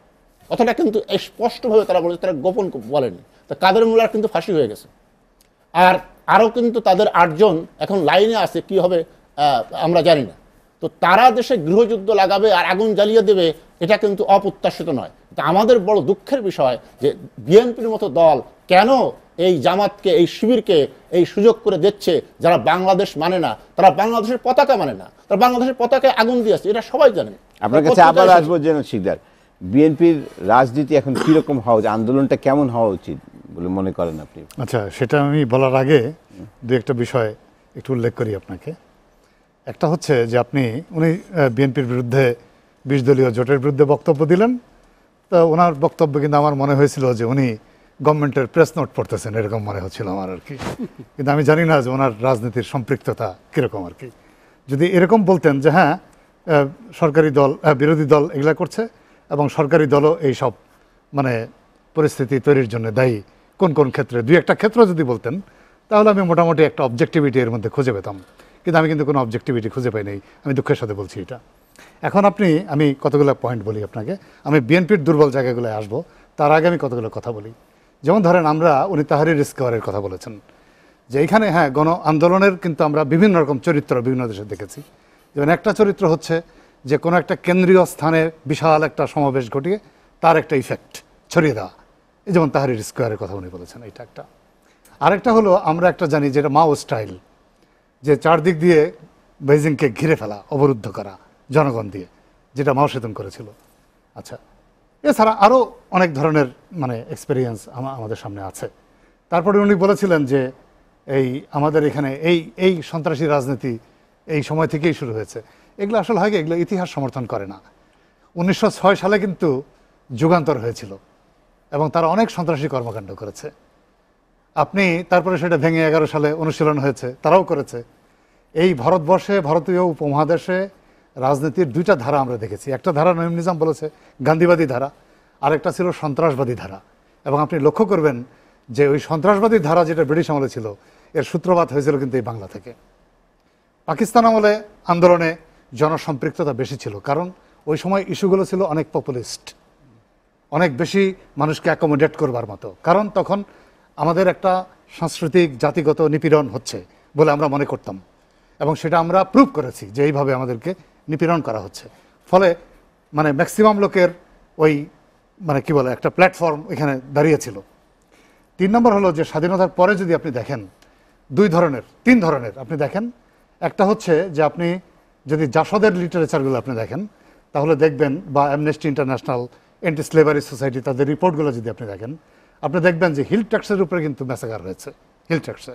কথাটা কিন্তু স্পষ্টভাবে তারা বলেছে তারা গোপন বলেনি তা কাদের মোল্লার কিন্তু ফাঁসি হয়ে গেছে আর আরও কিন্তু তাদের আটজন এখন লাইনে আছে কি হবে আমরা জানি না তো তারা দেশে গৃহযুদ্ধ লাগাবে আর আগুন জ্বালিয়ে দেবে এটা কিন্তু অপ্রত্যাশিত নয় তা আমাদের বড় দুঃখের বিষয় যে বিএনপির মতো দল কেন এই জামাতকে এই শিবিরকে এই সুযোগ করে দিচ্ছে যারা বাংলাদেশ মানে না তারা বাংলাদেশের পতাকা মানে না তারা বাংলাদেশের পতাকায় আগুন দিয়ে আসছে এটা সবাই জানে আপনার কাছে আবার আসবো যেন শিকদার বিএনপির রাজনীতি এখন কীরকম হওয়া উচিত আন্দোলনটা কেমন হওয়া উচিত বলে মনে করেন আপনি আচ্ছা সেটা আমি বলার আগে দু একটা বিষয় একটু উল্লেখ করি আপনাকে একটা হচ্ছে যে আপনি উনি বিএনপির বিরুদ্ধে বিশ দলীয় জোটের বিরুদ্ধে বক্তব্য দিলেন তো ওনার বক্তব্য কিন্তু আমার মনে হয়েছিল যে উনি গভর্নমেন্টের প্রেস নোট পড়তেছেন এরকম মনে হচ্ছিল আমার আর কি কিন্তু আমি জানি না যে ওনার রাজনীতির সম্পৃক্ততা কীরকম আর কি যদি এরকম বলতেন যে হ্যাঁ সরকারি দল বিরোধী দল এগুলা করছে এবং সরকারি দলও এই সব মানে পরিস্থিতি তৈরির জন্য দায়ী কোন কোন ক্ষেত্রে দুই একটা ক্ষেত্র যদি বলতেন তাহলে আমি মোটামুটি একটা অবজেক্টিভিটি এর মধ্যে খুঁজে পেতাম কিন্তু আমি কিন্তু কোনো অবজেক্টিভিটি খুঁজে পাই নাই আমি দুঃখের সাথে বলছি এটা এখন আপনি আমি কতগুলো পয়েন্ট বলি আপনাকে আমি বিএনপির দুর্বল জায়গাগুলো আসবো তার আগে আমি কতগুলো কথা বলি যেমন ধরেন আমরা উনি তাহারি রিস্কওয়ারের কথা বলেছেন যে এখানে হ্যাঁ গণ আন্দোলনের কিন্তু আমরা বিভিন্ন রকম চরিত্র বিভিন্ন দেশে দেখেছি যেমন একটা চরিত্র হচ্ছে যে কোনো একটা কেন্দ্রীয় স্থানে বিশাল একটা সমাবেশ ঘটিয়ে তার একটা ইফেক্ট ছড়িয়ে দেওয়া এই যেমন তাহারির স্কোয়ারের কথা উনি বলেছেন এটা একটা আরেকটা হলো আমরা একটা জানি যেটা মাও স্টাইল যে চারদিক দিয়ে বেজিংকে ঘিরে ফেলা অবরুদ্ধ করা জনগণ দিয়ে যেটা মাও সেতন করেছিল আচ্ছা এছাড়া আরও অনেক ধরনের মানে এক্সপিরিয়েন্স আমাদের সামনে আছে তারপরে উনি বলেছিলেন যে এই আমাদের এখানে এই এই সন্ত্রাসী রাজনীতি এই সময় থেকেই শুরু হয়েছে এগুলো আসলে হয় এগুলো ইতিহাস সমর্থন করে না উনিশশো সালে কিন্তু যুগান্তর হয়েছিল এবং তারা অনেক সন্ত্রাসী কর্মকাণ্ড করেছে আপনি তারপরে সেটা ভেঙে এগারো সালে অনুশীলন হয়েছে তারাও করেছে এই ভারতবর্ষে ভারতীয় উপমহাদেশে রাজনীতির দুইটা ধারা আমরা দেখেছি একটা ধারা নিজাম বলেছে গান্ধীবাদী ধারা আরেকটা ছিল সন্ত্রাসবাদী ধারা এবং আপনি লক্ষ্য করবেন যে ওই সন্ত্রাসবাদী ধারা যেটা ব্রিটিশ আমলে ছিল এর সূত্রপাত হয়েছিল কিন্তু এই বাংলা থেকে পাকিস্তান আমলে আন্দোলনে জনসম্পৃক্ততা বেশি ছিল কারণ ওই সময় ইস্যুগুলো ছিল অনেক পপুলিস্ট অনেক বেশি মানুষকে অ্যাকোমোডেট করবার মতো কারণ তখন আমাদের একটা সাংস্কৃতিক জাতিগত নিপীড়ন হচ্ছে বলে আমরা মনে করতাম এবং সেটা আমরা প্রুভ করেছি যে এইভাবে আমাদেরকে নিপীড়ন করা হচ্ছে ফলে মানে ম্যাক্সিমাম লোকের ওই মানে কি বলে একটা প্ল্যাটফর্ম এখানে দাঁড়িয়েছিল তিন নম্বর হলো যে স্বাধীনতার পরে যদি আপনি দেখেন দুই ধরনের তিন ধরনের আপনি দেখেন একটা হচ্ছে যে আপনি যদি জাসদের লিটারেচারগুলো আপনি দেখেন তাহলে দেখবেন বা Amnesty International anti slavery society তাদের রিপোর্টগুলো যদি আপনি দেখেন আপনি দেখবেন যে হিল ট্যাক্সের উপরে কিন্তু ম্যাসাকার হয়েছে হিল ট্যাক্সে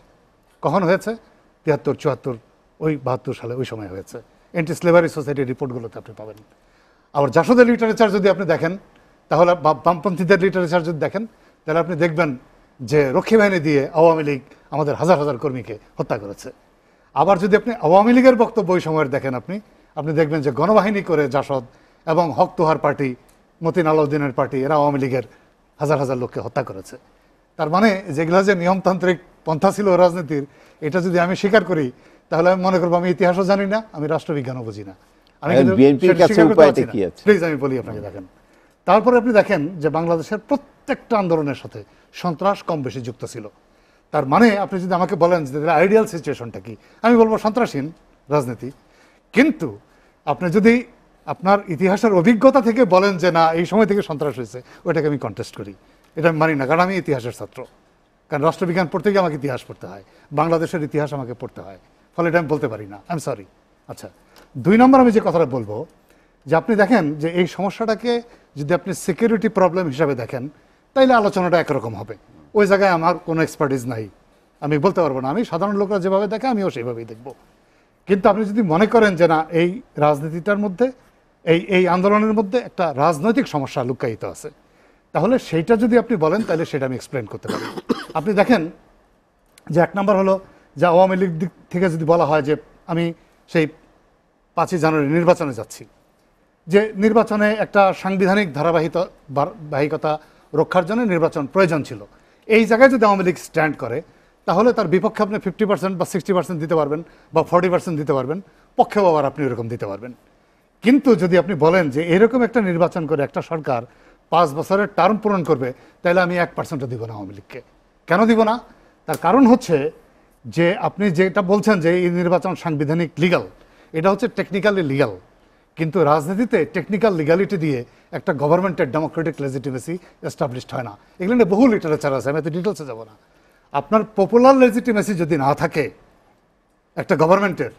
কখন হয়েছে তিয়াত্তর চুয়াত্তর ওই বাহাত্তর সালে ওই সময় হয়েছে অ্যান্টি স্লেভারি সোসাইটির রিপোর্টগুলোতে আপনি পাবেন আবার জাসদের লিটারেচার যদি আপনি দেখেন তাহলে বামপন্থীদের লিটারেচার যদি দেখেন তাহলে আপনি দেখবেন যে রক্ষী বাহিনী দিয়ে আওয়ামী লীগ আমাদের হাজার হাজার কর্মীকে হত্যা করেছে আবার যদি আপনি আওয়ামী লীগের বক্তব্য ওই সময়ের দেখেন আপনি আপনি দেখবেন যে গণবাহিনী করে জাসদ এবং হকতুহার পার্টি মতিন আলাউদ্দিনের পার্টি এরা আওয়ামী লীগের হাজার হাজার লোককে হত্যা করেছে তার মানে যেগুলো যে নিয়মতান্ত্রিক পন্থা ছিল রাজনীতির এটা যদি আমি স্বীকার করি তাহলে আমি মনে করবো আমি ইতিহাসও জানি না আমি রাষ্ট্রবিজ্ঞানও বুঝি না প্লিজ আমি বলি আপনাকে দেখেন তারপরে আপনি দেখেন যে বাংলাদেশের প্রত্যেকটা আন্দোলনের সাথে সন্ত্রাস কম বেশি যুক্ত ছিল তার মানে আপনি যদি আমাকে বলেন যে আইডিয়াল সিচুয়েশনটা কি আমি বলবো সন্ত্রাসীন রাজনীতি কিন্তু আপনি যদি আপনার ইতিহাসের অভিজ্ঞতা থেকে বলেন যে না এই সময় থেকে সন্ত্রাস হয়েছে ওইটাকে আমি কন্টেস্ট করি এটা আমি মানি না কারণ আমি ইতিহাসের ছাত্র কারণ রাষ্ট্রবিজ্ঞান পড়তে গিয়ে আমাকে ইতিহাস পড়তে হয় বাংলাদেশের ইতিহাস আমাকে পড়তে হয় ফলে এটা আমি বলতে পারি না আই এম সরি আচ্ছা দুই নম্বর আমি যে কথাটা বলবো যে আপনি দেখেন যে এই সমস্যাটাকে যদি আপনি সিকিউরিটি প্রবলেম হিসাবে দেখেন তাইলে আলোচনাটা একরকম হবে ওই জায়গায় আমার কোনো এক্সপার্টিস নাই আমি বলতে পারবো না আমি সাধারণ লোকরা যেভাবে দেখে আমিও সেইভাবেই দেখব কিন্তু আপনি যদি মনে করেন যে না এই রাজনীতিটার মধ্যে এই এই আন্দোলনের মধ্যে একটা রাজনৈতিক সমস্যা লুকায়িত আছে তাহলে সেইটা যদি আপনি বলেন তাহলে সেটা আমি এক্সপ্লেন করতে পারি আপনি দেখেন যে এক নম্বর হলো যে আওয়ামী লীগ দিক থেকে যদি বলা হয় যে আমি সেই পাঁচই জানুয়ারি নির্বাচনে যাচ্ছি যে নির্বাচনে একটা সাংবিধানিক ধারাবাহিকতা বাহিকতা রক্ষার জন্য নির্বাচন প্রয়োজন ছিল এই জায়গায় যদি আওয়ামী লীগ স্ট্যান্ড করে তাহলে তার বিপক্ষে আপনি ফিফটি পার্সেন্ট বা সিক্সটি পার্সেন্ট দিতে পারবেন বা ফর্টি পার্সেন্ট দিতে পারবেন পক্ষেও আবার আপনি এরকম দিতে পারবেন কিন্তু যদি আপনি বলেন যে এরকম একটা নির্বাচন করে একটা সরকার পাঁচ বছরের টার্ম পূরণ করবে তাহলে আমি এক পার্সেন্টও দিব না আওয়ামী লীগকে কেন দিব না তার কারণ হচ্ছে যে আপনি যেটা বলছেন যে এই নির্বাচন সাংবিধানিক লিগাল এটা হচ্ছে টেকনিক্যালি লিগাল কিন্তু রাজনীতিতে টেকনিক্যাল লিগ্যালিটি দিয়ে একটা গভর্নমেন্টের ডেমোক্রেটিক লেজিটিমেসি এস্টাবলিশড হয় না এগুলো নিয়ে বহু লিটারেচার আছে আমি এত ডিটেলসে যাবো না আপনার পপুলার লেজিটিমেসি যদি না থাকে একটা গভর্নমেন্টের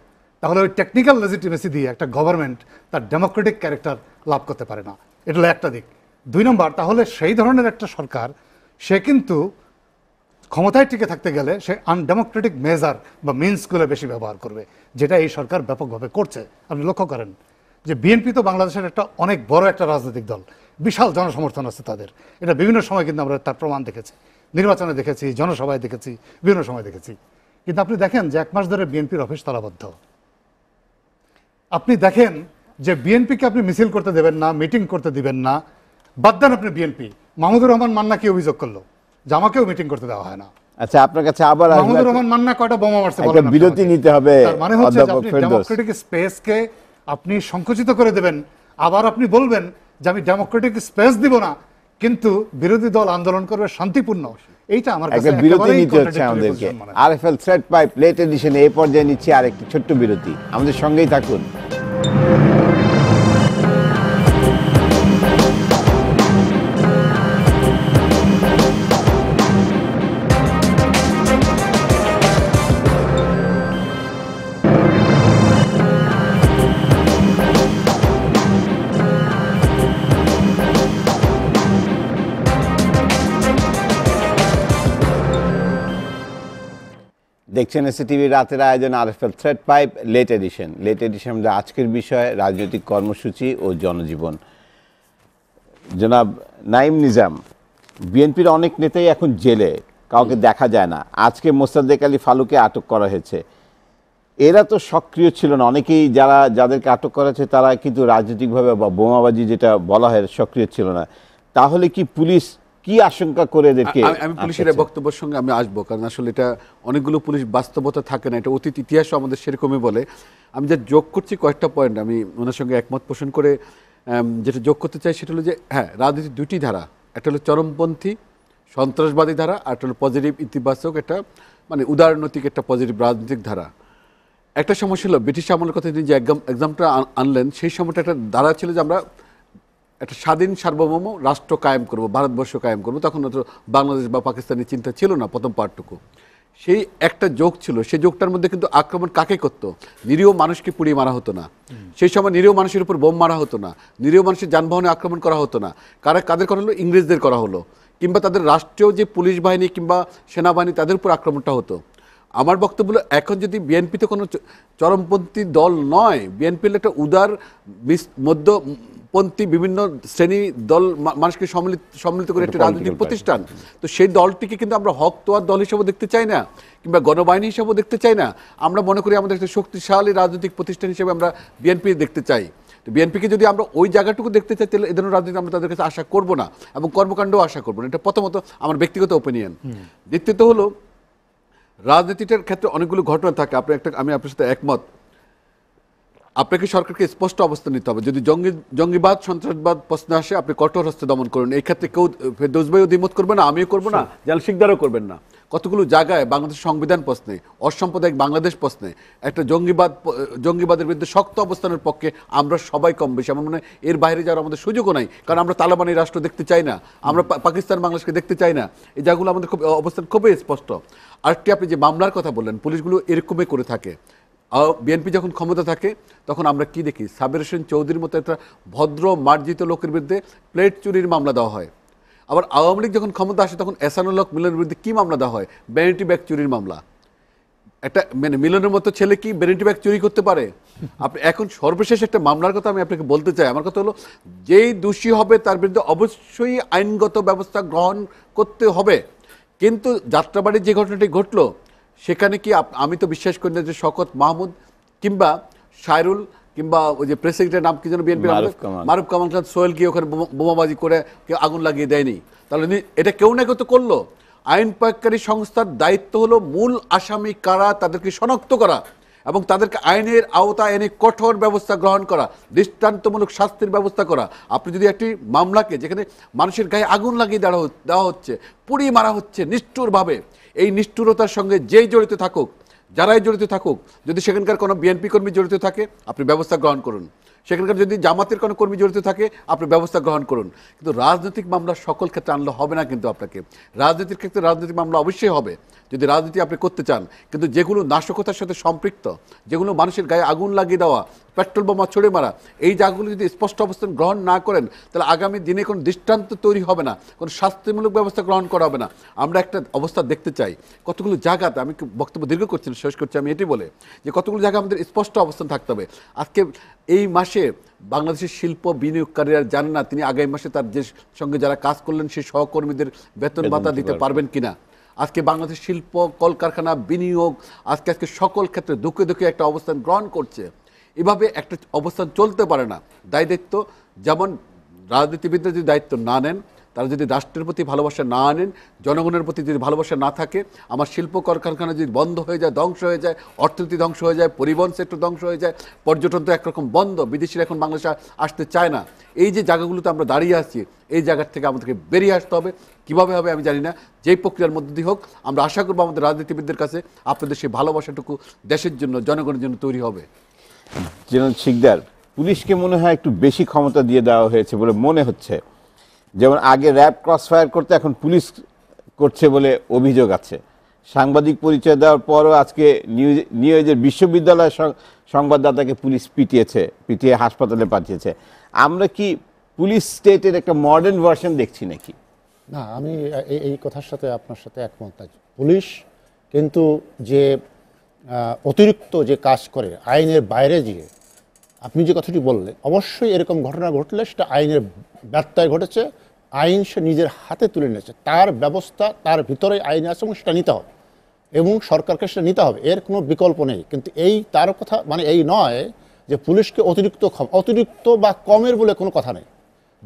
তাহলে ওই টেকনিক্যাল লেজিটিমেসি দিয়ে একটা গভর্নমেন্ট তার ডেমোক্রেটিক ক্যারেক্টার লাভ করতে পারে না এটা হলো একটা দিক দুই নম্বর তাহলে সেই ধরনের একটা সরকার সে কিন্তু ক্ষমতায় টিকে থাকতে গেলে সে আনডেমোক্রেটিক মেজার বা মিনসগুলো বেশি ব্যবহার করবে যেটা এই সরকার ব্যাপকভাবে করছে আপনি লক্ষ্য করেন যে বিএনপি তো বাংলাদেশের একটা অনেক বড় একটা রাজনৈতিক দল বিশাল জনসমর্থন আছে তাদের এটা বিভিন্ন সময় কিন্তু আমরা তার প্রমাণ দেখেছি নির্বাচনে দেখেছি জনসভায় দেখেছি বিভিন্ন সময় দেখেছি কিন্তু আপনি দেখেন যে এক মাস ধরে বিএনপির অফিস তালাবদ্ধ আপনি দেখেন যে বিএনপিকে আপনি মিছিল করতে দেবেন না মিটিং করতে দিবেন না বাদ দেন আপনি বিএনপি মাহমুদুর রহমান মান্না কি অভিযোগ করলো যে আমাকেও মিটিং করতে দেওয়া হয় না আচ্ছা আপনার কাছে আবার মাহমুদুর রহমান মান্না কয়টা বোমা মারছে বিরতি নিতে হবে মানে হচ্ছে ডেমোক্রেটিক স্পেসকে আপনি সংকুচিত করে দেবেন আবার আপনি বলবেন যে আমি ডেমোক্রেটিক স্পেস দিব না কিন্তু বিরোধী দল আন্দোলন করবে শান্তিপূর্ণ এইটা আমার কাছে বিরতি নিতে হচ্ছে আমাদেরকে আরএফএল থ্রেড পাইপ লেট এই পর্যায়ে নিচ্ছে আরেকটি ছোট্ট বিরতি আমাদের সঙ্গেই থাকুন দেখছেন এসে টিভি রাতের আয়োজন R L thread pipe late edition late edition আমাদের আজকের বিষয় রাজনৈতিক কর্মসূচি ও জনজীবন জনাব নাইম নিজাম বিএনপির অনেক নেতাই এখন জেলে কাউকে দেখা যায় না আজকে মোসাদ্দেক আলী ফালুকে আটক করা হয়েছে এরা তো সক্রিয় ছিল না অনেকেই যারা যাদেরকে আটক করা হয়েছে তারা কিন্তু রাজনৈতিকভাবে বা বোমাবাজি যেটা বলা হয় সক্রিয় ছিল না তাহলে কি পুলিশ কি আশঙ্কা করে এদেরকে আমি পুলিশের বক্তব্যের সঙ্গে আমি আসবো কারণ আসলে এটা অনেকগুলো পুলিশ বাস্তবতা থাকে না এটা অতীত ইতিহাসও আমাদের সেরকমই বলে আমি যা যোগ করছি কয়েকটা পয়েন্ট আমি ওনার সঙ্গে একমত পোষণ করে যেটা যোগ করতে চাই সেটা হলো যে হ্যাঁ রাজনীতির দুটি ধারা একটা হলো চরমপন্থী সন্ত্রাসবাদী ধারা আর একটা হলো পজিটিভ ইতিবাচক একটা মানে উদারনৈতিক একটা পজিটিভ রাজনৈতিক ধারা একটা সমস্যা ছিল ব্রিটিশ আমলের কথা তিনি যে এক্সামটা আনলেন সেই সময়টা একটা ধারা ছিল যে আমরা একটা স্বাধীন সার্বভৌম রাষ্ট্র কায়েম করব ভারতবর্ষ কায়েম করব তখন হয়তো বাংলাদেশ বা পাকিস্তানের চিন্তা ছিল না প্রথম পার্টটুকু সেই একটা যোগ ছিল সেই যোগটার মধ্যে কিন্তু আক্রমণ কাকে করত নিরীহ মানুষকে পুড়িয়ে মারা হতো না সেই সময় নিরীহ মানুষের উপর বোম মারা হতো না নিরীহ মানুষের যানবাহনে আক্রমণ করা হতো না কারা কাদের করা হলো ইংরেজদের করা হলো কিংবা তাদের রাষ্ট্রীয় যে পুলিশ বাহিনী কিংবা সেনাবাহিনী তাদের উপর আক্রমণটা হতো আমার বক্তব্য হলো এখন যদি বিএনপি তো কোনো চরমপন্থী দল নয় বিএনপি একটা উদার মধ্যপন্থী বিভিন্ন শ্রেণী দল মানুষকে সম্মিলিত সম্মিলিত করে একটি রাজনৈতিক প্রতিষ্ঠান তো সেই দলটিকে কিন্তু আমরা হক তোয়ার দল হিসেবে দেখতে চাই না কিংবা গণবাহিনী হিসেবেও দেখতে চাই না আমরা মনে করি আমাদের একটা শক্তিশালী রাজনৈতিক প্রতিষ্ঠান হিসেবে আমরা বিএনপি দেখতে চাই তো বিএনপিকে যদি আমরা ওই জায়গাটুকু দেখতে চাই তাহলে এ ধরনের রাজনীতি আমরা তাদের কাছে আশা করবো না এবং কর্মকাণ্ডও আশা করবো না এটা প্রথমত আমার ব্যক্তিগত ওপিনিয়ন দ্বিতীয়ত হলো রাজনীতিটার ক্ষেত্রে অনেকগুলো ঘটনা থাকে আপনি একটা আমি আপনার সাথে একমত আপনাকে সরকারকে স্পষ্ট অবস্থান নিতে হবে যদি জঙ্গি জঙ্গিবাদ সন্ত্রাসবাদ প্রশ্নে আসে আপনি কঠোর হস্তে দমন করুন এই ক্ষেত্রে কেউ ফেরদৌস ভাইও দ্বিমত করবে না আমিও করবো না জাল শিকদারও করবেন না কতগুলো জায়গায় বাংলাদেশ সংবিধান প্রশ্নে অসাম্প্রদায়িক বাংলাদেশ প্রশ্নে একটা জঙ্গিবাদ জঙ্গিবাদের বিরুদ্ধে শক্ত অবস্থানের পক্ষে আমরা সবাই কম বেশি আমার মনে এর বাইরে যাওয়ার আমাদের সুযোগও নাই কারণ আমরা তালেবানি রাষ্ট্র দেখতে চাই না আমরা পাকিস্তান বাংলাদেশকে দেখতে চাই না এই জায়গাগুলো আমাদের খুব অবস্থান খুবই স্পষ্ট আরেকটি আপনি যে মামলার কথা বললেন পুলিশগুলো এরকমই করে থাকে বিএনপি যখন ক্ষমতা থাকে তখন আমরা কি দেখি সাবির হোসেন চৌধুরীর মতো একটা ভদ্র মার্জিত লোকের বিরুদ্ধে প্লেট চুরির মামলা দেওয়া হয় আবার আওয়ামী লীগ যখন ক্ষমতা আসে তখন এসানুল হক মিলনের বিরুদ্ধে কী মামলা দেওয়া হয় ব্যানিটি ব্যাগ চুরির মামলা একটা মানে মিলনের মতো ছেলে কি ব্যানিটি ব্যাগ চুরি করতে পারে আপনি এখন সর্বশেষ একটা মামলার কথা আমি আপনাকে বলতে চাই আমার কথা হলো যেই দোষী হবে তার বিরুদ্ধে অবশ্যই আইনগত ব্যবস্থা গ্রহণ করতে হবে কিন্তু যাত্রাবাড়ির যে ঘটনাটি ঘটল সেখানে কি আমি তো বিশ্বাস করি না যে শকত মাহমুদ কিংবা শায়রুল কিংবা ওই যে প্রেসিডেন্টের নাম কি যেন বিএনপি মারুফ কামাল খান সোহেল গিয়ে ওখানে বোমাবাজি করে কেউ আগুন লাগিয়ে দেয়নি তাহলে এটা কেউ না কেউ তো করলো আইন প্রয়োগকারী সংস্থার দায়িত্ব হলো মূল আসামি কারা তাদেরকে শনাক্ত করা এবং তাদেরকে আইনের আওতা এনে কঠোর ব্যবস্থা গ্রহণ করা দৃষ্টান্তমূলক শাস্তির ব্যবস্থা করা আপনি যদি একটি মামলাকে যেখানে মানুষের গায়ে আগুন লাগিয়ে দেওয়া দেওয়া হচ্ছে পুড়িয়ে মারা হচ্ছে নিষ্ঠুরভাবে এই নিষ্ঠুরতার সঙ্গে যেই জড়িত থাকুক যারাই জড়িত থাকুক যদি সেখানকার কোনো বিএনপি কর্মী জড়িত থাকে আপনি ব্যবস্থা গ্রহণ করুন সেখানকার যদি জামাতের কোনো কর্মী জড়িত থাকে আপনি ব্যবস্থা গ্রহণ করুন কিন্তু রাজনৈতিক মামলা সকল ক্ষেত্রে আনলে হবে না কিন্তু আপনাকে রাজনীতির ক্ষেত্রে রাজনৈতিক মামলা অবশ্যই হবে যদি রাজনীতি আপনি করতে চান কিন্তু যেগুলো নাশকতার সাথে সম্পৃক্ত যেগুলো মানুষের গায়ে আগুন লাগিয়ে দেওয়া পেট্রোল বোমা ছড়ে মারা এই জায়গাগুলো যদি স্পষ্ট অবস্থান গ্রহণ না করেন তাহলে আগামী দিনে কোনো দৃষ্টান্ত তৈরি হবে না কোনো শাস্তিমূলক ব্যবস্থা গ্রহণ করা হবে না আমরা একটা অবস্থা দেখতে চাই কতগুলো জায়গাতে আমি বক্তব্য দীর্ঘ করছি না শেষ করছি আমি এটি বলে যে কতগুলো জায়গা আমাদের স্পষ্ট অবস্থান থাকতে হবে আজকে এই মাসে বাংলাদেশের শিল্প বিনিয়োগকারীরা জানে না তিনি আগামী মাসে তার যে সঙ্গে যারা কাজ করলেন সেই সহকর্মীদের বেতন ভাতা দিতে পারবেন কিনা আজকে বাংলাদেশ শিল্প কলকারখানা বিনিয়োগ আজকে আজকে সকল ক্ষেত্রে দুঃখে দুঃখে একটা অবস্থান গ্রহণ করছে এভাবে একটা অবস্থান চলতে পারে না দায় দায়িত্ব যেমন রাজনীতিবিদরা যদি দায়িত্ব না নেন তারা যদি রাষ্ট্রের প্রতি ভালোবাসা না আনেন জনগণের প্রতি যদি ভালোবাসা না থাকে আমার শিল্প কলকারখানা যদি বন্ধ হয়ে যায় ধ্বংস হয়ে যায় অর্থনীতি ধ্বংস হয়ে যায় পরিবহন সেক্টর ধ্বংস হয়ে যায় পর্যটন তো একরকম বন্ধ বিদেশিরা এখন বাংলাদেশে আসতে চায় না এই যে জায়গাগুলোতে আমরা দাঁড়িয়ে আছি এই জায়গার থেকে আমাদেরকে বেরিয়ে আসতে হবে কীভাবে হবে আমি জানি না যেই প্রক্রিয়ার মধ্যে দিয়ে হোক আমরা আশা করবো আমাদের রাজনীতিবিদদের কাছে আপনাদের সেই ভালোবাসাটুকু দেশের জন্য জনগণের জন্য তৈরি হবে জেনারেল শিকদার পুলিশকে মনে হয় একটু বেশি ক্ষমতা দিয়ে দেওয়া হয়েছে বলে মনে হচ্ছে যেমন আগে র্যাব ক্রস ফায়ার করতে এখন পুলিশ করছে বলে অভিযোগ আছে সাংবাদিক পরিচয় দেওয়ার পরও আজকে নিউজ নিউজের বিশ্ববিদ্যালয়ের সংবাদদাতাকে পুলিশ পিটিয়েছে পিটিয়ে হাসপাতালে পাঠিয়েছে আমরা কি পুলিশ স্টেটের একটা মডার্ন ভার্সন দেখছি নাকি না আমি এই কথার সাথে আপনার সাথে একমত আছি পুলিশ কিন্তু যে অতিরিক্ত যে কাজ করে আইনের বাইরে গিয়ে আপনি যে কথাটি বললেন অবশ্যই এরকম ঘটনা ঘটলে সেটা আইনের ব্যর্থায় ঘটেছে আইন সে নিজের হাতে তুলে নিয়েছে তার ব্যবস্থা তার ভিতরে আইন আছে এবং সেটা নিতে হবে এবং সরকারকে সেটা নিতে হবে এর কোনো বিকল্প নেই কিন্তু এই তার কথা মানে এই নয় যে পুলিশকে অতিরিক্ত অতিরিক্ত বা কমের বলে কোনো কথা নেই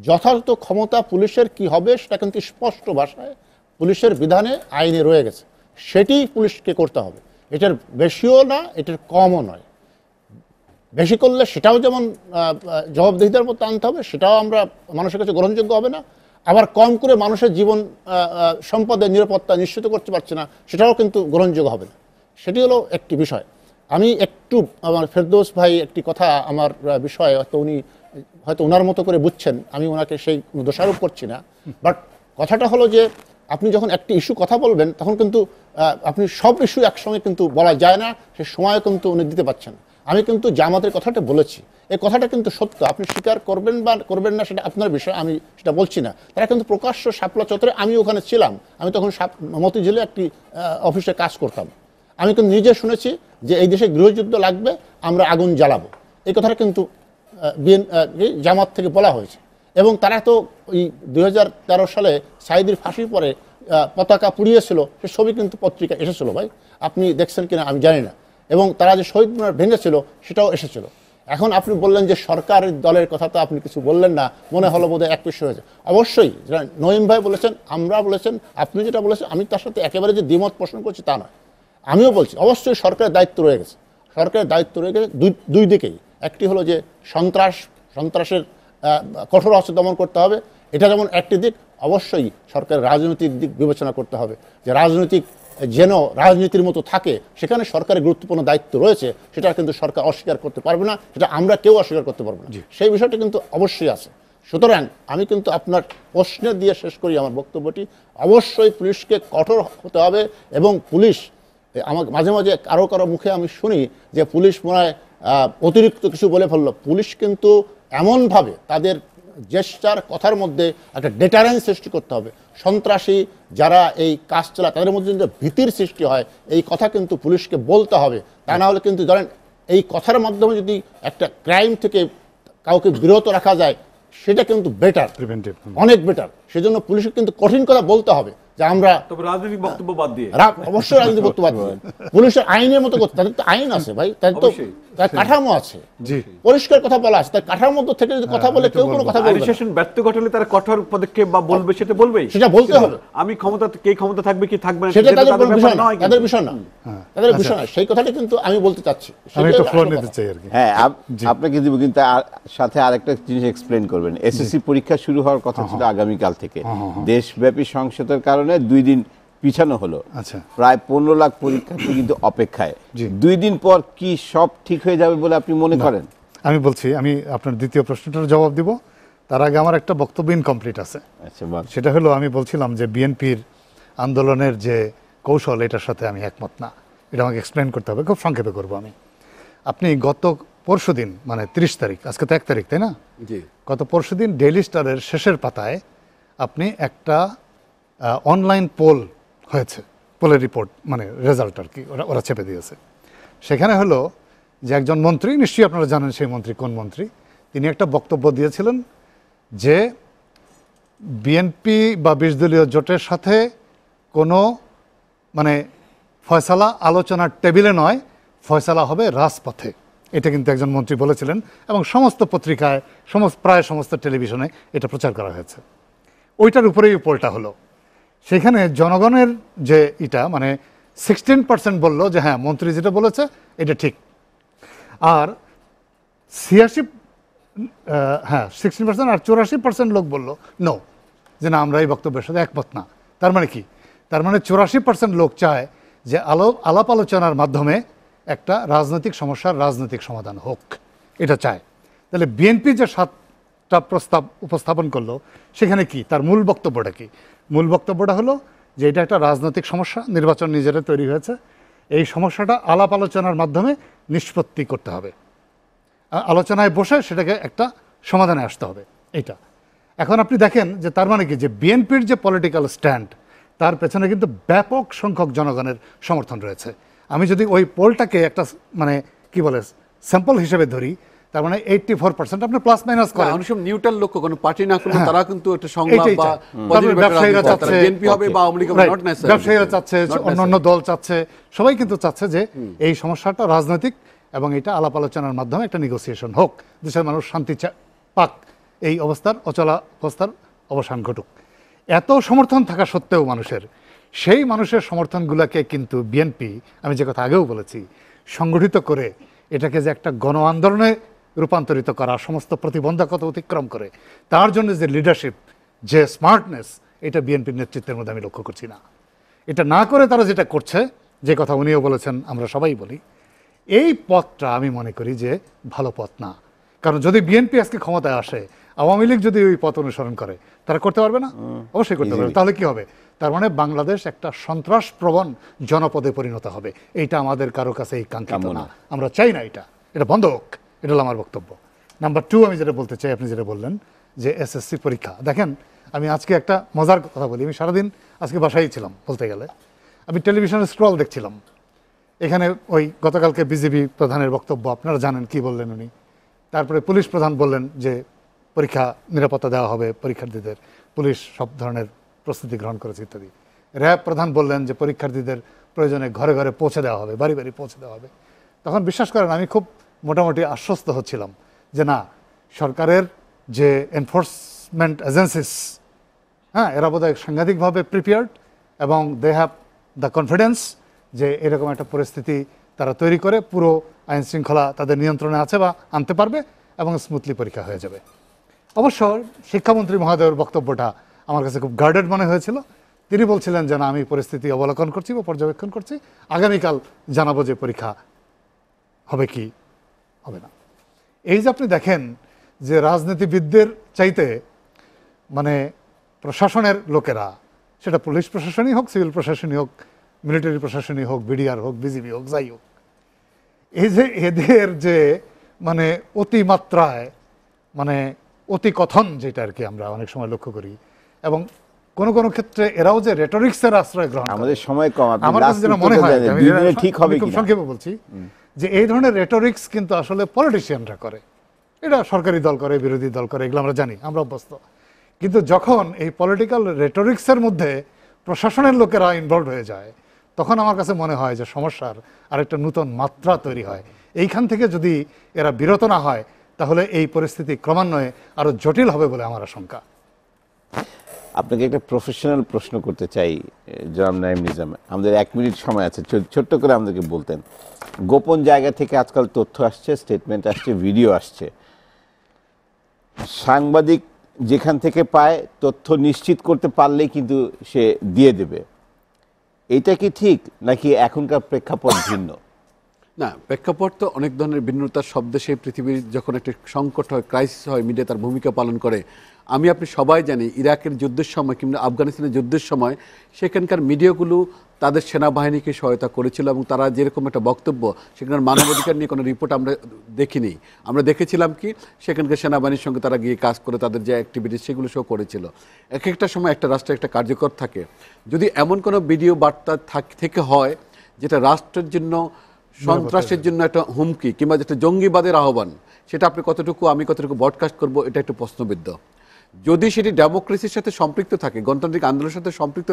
যথার্থ ক্ষমতা পুলিশের কি হবে সেটা কিন্তু স্পষ্ট ভাষায় পুলিশের বিধানে আইনে রয়ে গেছে সেটি পুলিশকে করতে হবে এটার বেশিও না এটার কমও নয় বেশি করলে সেটাও যেমন জবাবদেহিতার মধ্যে আনতে হবে সেটাও আমরা মানুষের কাছে গ্রহণযোগ্য হবে না আবার কম করে মানুষের জীবন সম্পদের নিরাপত্তা নিশ্চিত করতে পারছে না সেটাও কিন্তু গ্রহণযোগ্য হবে না সেটি হলো একটি বিষয় আমি একটু আমার ফেরদোস ভাই একটি কথা আমার বিষয়ে হয়তো উনি হয়তো ওনার মতো করে বুঝছেন আমি ওনাকে সেই দোষারোপ করছি না বাট কথাটা হলো যে আপনি যখন একটি ইস্যু কথা বলবেন তখন কিন্তু আপনি সব ইস্যু একসঙ্গে কিন্তু বলা যায় না সে সময় কিন্তু উনি দিতে পারছেন আমি কিন্তু জামাতের কথাটা বলেছি এই কথাটা কিন্তু সত্য আপনি স্বীকার করবেন বা করবেন না সেটা আপনার বিষয় আমি সেটা বলছি না তারা কিন্তু প্রকাশ্য সাপলা চত্বরে আমি ওখানে ছিলাম আমি তখন সাপ মতিঝিলে একটি অফিসে কাজ করতাম আমি কিন্তু নিজে শুনেছি যে এই দেশে গৃহযুদ্ধ লাগবে আমরা আগুন জ্বালাবো এই কথাটা কিন্তু বিএন জামাত থেকে বলা হয়েছে এবং তারা তো ওই দু সালে সাইদির ফাঁসির পরে পতাকা পুড়িয়েছিল সে ছবি কিন্তু পত্রিকা এসেছিল ভাই আপনি দেখছেন কিনা আমি জানি না এবং তারা যে শহীদ মিনার ভেঙেছিল সেটাও এসেছিল এখন আপনি বললেন যে সরকার দলের কথা তো আপনি কিছু বললেন না মনে হলো বোধহয় এক পিছিয়ে হয়েছে অবশ্যই নয়ীম ভাই বলেছেন আমরা বলেছেন আপনি যেটা বলেছেন আমি তার সাথে একেবারে যে দ্বিমত পোষণ করছি তা নয় আমিও বলছি অবশ্যই সরকারের দায়িত্ব রয়ে গেছে সরকারের দায়িত্ব রয়ে গেছে দুই দুই দিকেই একটি হলো যে সন্ত্রাস সন্ত্রাসের কঠোর হস্ত দমন করতে হবে এটা যেমন একটি দিক অবশ্যই সরকারের রাজনৈতিক দিক বিবেচনা করতে হবে যে রাজনৈতিক যেন রাজনীতির মতো থাকে সেখানে সরকারের গুরুত্বপূর্ণ দায়িত্ব রয়েছে সেটা কিন্তু সরকার অস্বীকার করতে পারবে না সেটা আমরা কেউ অস্বীকার করতে পারবো না সেই বিষয়টা কিন্তু অবশ্যই আছে সুতরাং আমি কিন্তু আপনার প্রশ্নে দিয়ে শেষ করি আমার বক্তব্যটি অবশ্যই পুলিশকে কঠোর হতে হবে এবং পুলিশ আমার মাঝে মাঝে কারো কারো মুখে আমি শুনি যে পুলিশ মনে অতিরিক্ত কিছু বলে ফেললো পুলিশ কিন্তু এমনভাবে তাদের জেস্টার কথার মধ্যে একটা ডেটারেন্স সৃষ্টি করতে হবে সন্ত্রাসী যারা এই কাজ চালায় তাদের মধ্যে যে ভীতির সৃষ্টি হয় এই কথা কিন্তু পুলিশকে বলতে হবে তা না হলে কিন্তু ধরেন এই কথার মাধ্যমে যদি একটা ক্রাইম থেকে কাউকে বিরত রাখা যায় সেটা কিন্তু বেটার অনেক বেটার সেজন্য পুলিশকে কিন্তু কঠিন কথা বলতে হবে আমি বলতে চাচ্ছি আর হ্যাঁ, আপনাকে দিব কিন্তু সাথে আরেকটা জিনিস করবেন এসএসসি পরীক্ষা শুরু হওয়ার কথা ছিল হ্যাঁ, হ্যাঁ। আগামীকাল থেকে দেশব্যাপী সংসদের কারণে কারণে মানে দুই দিন পিছানো হলো আচ্ছা প্রায় পনেরো লাখ পরীক্ষার্থী কিন্তু অপেক্ষায় দুই দিন পর কি সব ঠিক হয়ে যাবে বলে আপনি মনে করেন আমি বলছি আমি আপনার দ্বিতীয় প্রশ্নটার জবাব দিব তার আগে আমার একটা বক্তব্য ইনকমপ্লিট আছে আচ্ছা, সেটা হলো আমি বলছিলাম যে বিএনপির আন্দোলনের যে কৌশল এটার সাথে আমি একমত না এটা আমাকে এক্সপ্লেন করতে হবে খুব সংক্ষেপে করবো আমি আপনি গত পরশু দিন মানে ত্রিশ তারিখ আজকে তো এক তারিখ তাই না গত পরশু দিন ডেইলি স্টারের শেষের পাতায় আপনি একটা অনলাইন পোল হয়েছে পোলের রিপোর্ট মানে রেজাল্ট আর কি ওরা ওরা চেপে দিয়েছে সেখানে হলো যে একজন মন্ত্রী নিশ্চয়ই আপনারা জানেন সেই মন্ত্রী কোন মন্ত্রী তিনি একটা বক্তব্য দিয়েছিলেন যে বিএনপি বা বিশ দলীয় জোটের সাথে কোনো মানে ফয়সালা আলোচনার টেবিলে নয় ফয়সালা হবে রাজপথে এটা কিন্তু একজন মন্ত্রী বলেছিলেন এবং সমস্ত পত্রিকায় সমস্ত প্রায় সমস্ত টেলিভিশনে এটা প্রচার করা হয়েছে ওইটার উপরেই পোলটা হলো সেখানে জনগণের যে এটা মানে সিক্সটিন পার্সেন্ট বললো যে হ্যাঁ মন্ত্রী যেটা বলেছে এটা ঠিক আর ছিয়াশি হ্যাঁ সিক্সটিন পার্সেন্ট আর চুরাশি পার্সেন্ট লোক বললো নো যে না আমরা এই বক্তব্যের সাথে একমত না তার মানে কি তার মানে চুরাশি পার্সেন্ট লোক চায় যে আলো আলাপ আলোচনার মাধ্যমে একটা রাজনৈতিক সমস্যার রাজনৈতিক সমাধান হোক এটা চায় তাহলে বিএনপি যে সাতটা প্রস্তাব উপস্থাপন করলো সেখানে কি তার মূল বক্তব্যটা কি মূল বক্তব্যটা হলো যে এটা একটা রাজনৈতিক সমস্যা নির্বাচন নিজেরা তৈরি হয়েছে এই সমস্যাটা আলাপ আলোচনার মাধ্যমে নিষ্পত্তি করতে হবে আলোচনায় বসে সেটাকে একটা সমাধানে আসতে হবে এটা এখন আপনি দেখেন যে তার মানে কি যে বিএনপির যে পলিটিক্যাল স্ট্যান্ড তার পেছনে কিন্তু ব্যাপক সংখ্যক জনগণের সমর্থন রয়েছে আমি যদি ওই পোলটাকে একটা মানে কি বলে স্যাম্পল হিসেবে ধরি তার মানে এইটটি ফোর পার্সেন্ট আপনি প্লাস মাইনাস করেন নিউট্রাল কোনো পার্টি না করলে হ্যাঁ। তারা কিন্তু একটা সংলাপ বা ব্যবসায়ীরা চাচ্ছে বিএনপি হবে বা আওয়ামী লীগ নট নেসেসারি ব্যবসায়ীরা চাচ্ছে অন্যান্য দল চাচ্ছে সবাই কিন্তু চাচ্ছে যে এই সমস্যাটা রাজনৈতিক এবং এটা আলাপ আলোচনার মাধ্যমে একটা নেগোসিয়েশন হোক দেশের মানুষ শান্তি পাক এই অবস্থার অচলা অবস্থার অবসান ঘটুক এত সমর্থন থাকা সত্ত্বেও মানুষের সেই মানুষের সমর্থনগুলোকে কিন্তু বিএনপি আমি যে কথা আগেও বলেছি সংগঠিত করে এটাকে যে একটা গণ আন্দোলনে রূপান্তরিত করা সমস্ত প্রতিবন্ধকতা অতিক্রম করে তার জন্য যে লিডারশিপ যে স্মার্টনেস এটা বিএনপির নেতৃত্বের মধ্যে আমি লক্ষ্য করছি না এটা না করে তারা যেটা করছে যে কথা উনিও বলেছেন আমরা সবাই বলি এই পথটা আমি মনে করি যে ভালো পথ না কারণ যদি বিএনপি আজকে ক্ষমতায় আসে আওয়ামী লীগ যদি ওই পথ অনুসরণ করে তারা করতে পারবে না অবশ্যই করতে পারবে তাহলে কি হবে তার মানে বাংলাদেশ একটা সন্ত্রাস প্রবণ জনপদে পরিণত হবে এইটা আমাদের কারো কাছে এই কাঙ্ক্ষিত না আমরা চাই না এটা এটা বন্ধ হোক এটা হলো আমার বক্তব্য নাম্বার টু আমি যেটা বলতে চাই আপনি যেটা বললেন যে এসএসসি পরীক্ষা দেখেন আমি আজকে একটা মজার কথা বলি আমি সারাদিন আজকে বাসায় ছিলাম বলতে গেলে আমি টেলিভিশনে স্ক্রল দেখছিলাম এখানে ওই গতকালকে বিজেপি প্রধানের বক্তব্য আপনারা জানেন কি বললেন উনি তারপরে পুলিশ প্রধান বললেন যে পরীক্ষা নিরাপত্তা দেওয়া হবে পরীক্ষার্থীদের পুলিশ সব ধরনের প্রস্তুতি গ্রহণ করেছে ইত্যাদি র্যাব প্রধান বললেন যে পরীক্ষার্থীদের প্রয়োজনে ঘরে ঘরে পৌঁছে দেওয়া হবে বাড়ি বাড়ি পৌঁছে দেওয়া হবে তখন বিশ্বাস করেন আমি খুব মোটামুটি আশ্বস্ত হচ্ছিলাম যে না সরকারের যে এনফোর্সমেন্ট এজেন্সিস হ্যাঁ এরা বোধহয় সাংঘাতিকভাবে প্রিপেয়ার্ড এবং দে হ্যাভ দ্য কনফিডেন্স যে এরকম একটা পরিস্থিতি তারা তৈরি করে পুরো আইন শৃঙ্খলা তাদের নিয়ন্ত্রণে আছে বা আনতে পারবে এবং স্মুথলি পরীক্ষা হয়ে যাবে অবশ্য শিক্ষামন্ত্রী মহোদয়ের বক্তব্যটা আমার কাছে খুব গার্ডেড মনে হয়েছিল তিনি বলছিলেন যে না আমি পরিস্থিতি অবলোকন করছি বা পর্যবেক্ষণ করছি আগামীকাল জানাবো যে পরীক্ষা হবে কি হবে না এই যে আপনি দেখেন যে রাজনীতিবিদদের চাইতে মানে প্রশাসনের লোকেরা সেটা পুলিশ প্রশাসনই হোক সিভিল প্রশাসনই হোক মিলিটারি প্রশাসনই হোক বিডিআর হোক বিজিবি হোক যাই হোক এই যে এদের যে মানে অতিমাত্রায় মানে অতি কথন যেটা আর কি আমরা অনেক সময় লক্ষ্য করি এবং কোন কোন ক্ষেত্রে এরাও যে রেটরিক্সের আশ্রয় গ্রহণ আমাদের সময় কম আমার কাছে যেন মনে হয় ঠিক হবে সংক্ষেপে বলছি যে এই ধরনের রেটোরিক্স কিন্তু আসলে পলিটিশিয়ানরা করে এটা সরকারি দল করে বিরোধী দল করে এগুলো আমরা জানি আমরা অভ্যস্ত কিন্তু যখন এই পলিটিক্যাল রেটোরিক্সের মধ্যে প্রশাসনের লোকেরা ইনভলভ হয়ে যায় তখন আমার কাছে মনে হয় যে সমস্যার আরেকটা নূতন মাত্রা তৈরি হয় এইখান থেকে যদি এরা বিরত না হয় তাহলে এই পরিস্থিতি ক্রমান্বয়ে আরও জটিল হবে বলে আমার আশঙ্কা আপনাকে একটা প্রফেশনাল প্রশ্ন করতে চাই জনাব নাইম নিজাম আমাদের এক মিনিট সময় আছে ছোট্ট করে আমাদেরকে বলতেন গোপন জায়গা থেকে আজকাল তথ্য আসছে স্টেটমেন্ট আসছে ভিডিও আসছে সাংবাদিক যেখান থেকে পায় তথ্য নিশ্চিত করতে পারলেই কিন্তু সে দিয়ে দেবে এটা কি ঠিক নাকি এখনকার প্রেক্ষাপট ভিন্ন না প্রেক্ষাপট তো অনেক ধরনের ভিন্নতার শব্দে সেই পৃথিবীর যখন একটা সংকট হয় ক্রাইসিস হয় মিডিয়া তার ভূমিকা পালন করে আমি আপনি সবাই জানি ইরাকের যুদ্ধের সময় কিংবা আফগানিস্তানের যুদ্ধের সময় সেখানকার মিডিয়াগুলো তাদের সেনাবাহিনীকে সহায়তা করেছিল এবং তারা যেরকম একটা বক্তব্য সেখানকার মানবাধিকার নিয়ে কোনো রিপোর্ট আমরা দেখিনি আমরা দেখেছিলাম কি সেখানকার সেনাবাহিনীর সঙ্গে তারা গিয়ে কাজ করে তাদের যে অ্যাক্টিভিটি সেগুলো শো করেছিল এক একটা সময় একটা রাষ্ট্রে একটা কার্যকর থাকে যদি এমন কোনো ভিডিও বার্তা থেকে হয় যেটা রাষ্ট্রের জন্য সন্ত্রাসের জন্য একটা হুমকি কিংবা যেটা জঙ্গিবাদের আহ্বান সেটা আপনি কতটুকু আমি কতটুকু ব্রডকাস্ট করবো এটা একটু প্রশ্নবিদ্ধ যদি সেটি ডেমোক্রেসির সাথে সম্পৃক্ত থাকে গণতান্ত্রিক আন্দোলনের সাথে সম্পৃক্ত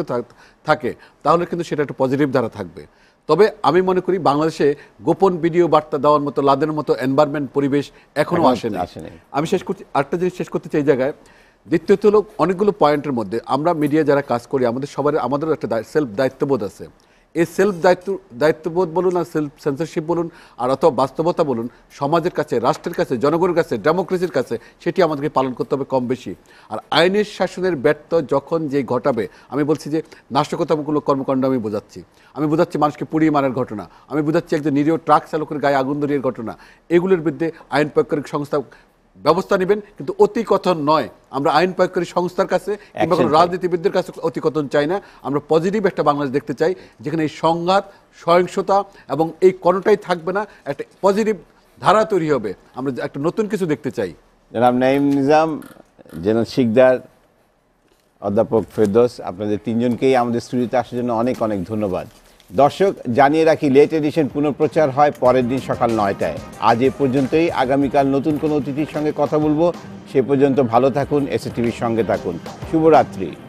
থাকে তাহলে কিন্তু সেটা একটা পজিটিভ ধারা থাকবে তবে আমি মনে করি বাংলাদেশে গোপন ভিডিও বার্তা দেওয়ার মতো লাদের মতো এনভায়রনমেন্ট পরিবেশ এখনও আসেনি আমি শেষ করছি আরেকটা জিনিস শেষ করতে চাই জায়গায় দ্বিতীয়ত হলো অনেকগুলো পয়েন্টের মধ্যে আমরা মিডিয়া যারা কাজ করি আমাদের সবার আমাদেরও একটা সেলফ দায়িত্ববোধ আছে এই সেলফ দায়িত্ব দায়িত্ববোধ বলুন আর সেলফ সেন্সরশিপ বলুন আর অথবা বাস্তবতা বলুন সমাজের কাছে রাষ্ট্রের কাছে জনগণের কাছে ডেমোক্রেসির কাছে সেটি আমাদেরকে পালন করতে হবে কম বেশি আর আইনের শাসনের ব্যর্থ যখন যে ঘটাবে আমি বলছি যে নাশকতামূলক কর্মকাণ্ড আমি বোঝাচ্ছি আমি বোঝাচ্ছি মানুষকে পুড়িয়ে মারার ঘটনা আমি বোঝাচ্ছি একজন নিরীহ ট্রাক চালকের গায়ে আগুন ধরিয়ে ঘটনা এগুলোর বিরুদ্ধে আইন প্রয়োগকারী সংস্থা ব্যবস্থা নেবেন কিন্তু অতি কথন নয় আমরা আইন প্রয়োগকারী সংস্থার কাছে কিংবা কোনো রাজনীতিবিদদের কাছে অতি কথন চাই না আমরা পজিটিভ একটা বাংলাদেশ দেখতে চাই যেখানে এই সংঘাত সহিংসতা এবং এই কোনোটাই থাকবে না একটা পজিটিভ ধারা তৈরি হবে আমরা একটা নতুন কিছু দেখতে চাই জনাব নাইম নিজাম জেনারেল শিকদার অধ্যাপক ফেরদোস আপনাদের তিনজনকেই আমাদের স্টুডিওতে আসার জন্য অনেক অনেক ধন্যবাদ দর্শক জানিয়ে রাখি লেট এডিশন পুনঃপ্রচার হয় পরের দিন সকাল নয়টায় আজ এ পর্যন্তই আগামীকাল নতুন কোনো অতিথির সঙ্গে কথা বলবো সে পর্যন্ত ভালো থাকুন এসএ টিভির সঙ্গে থাকুন শুভরাত্রি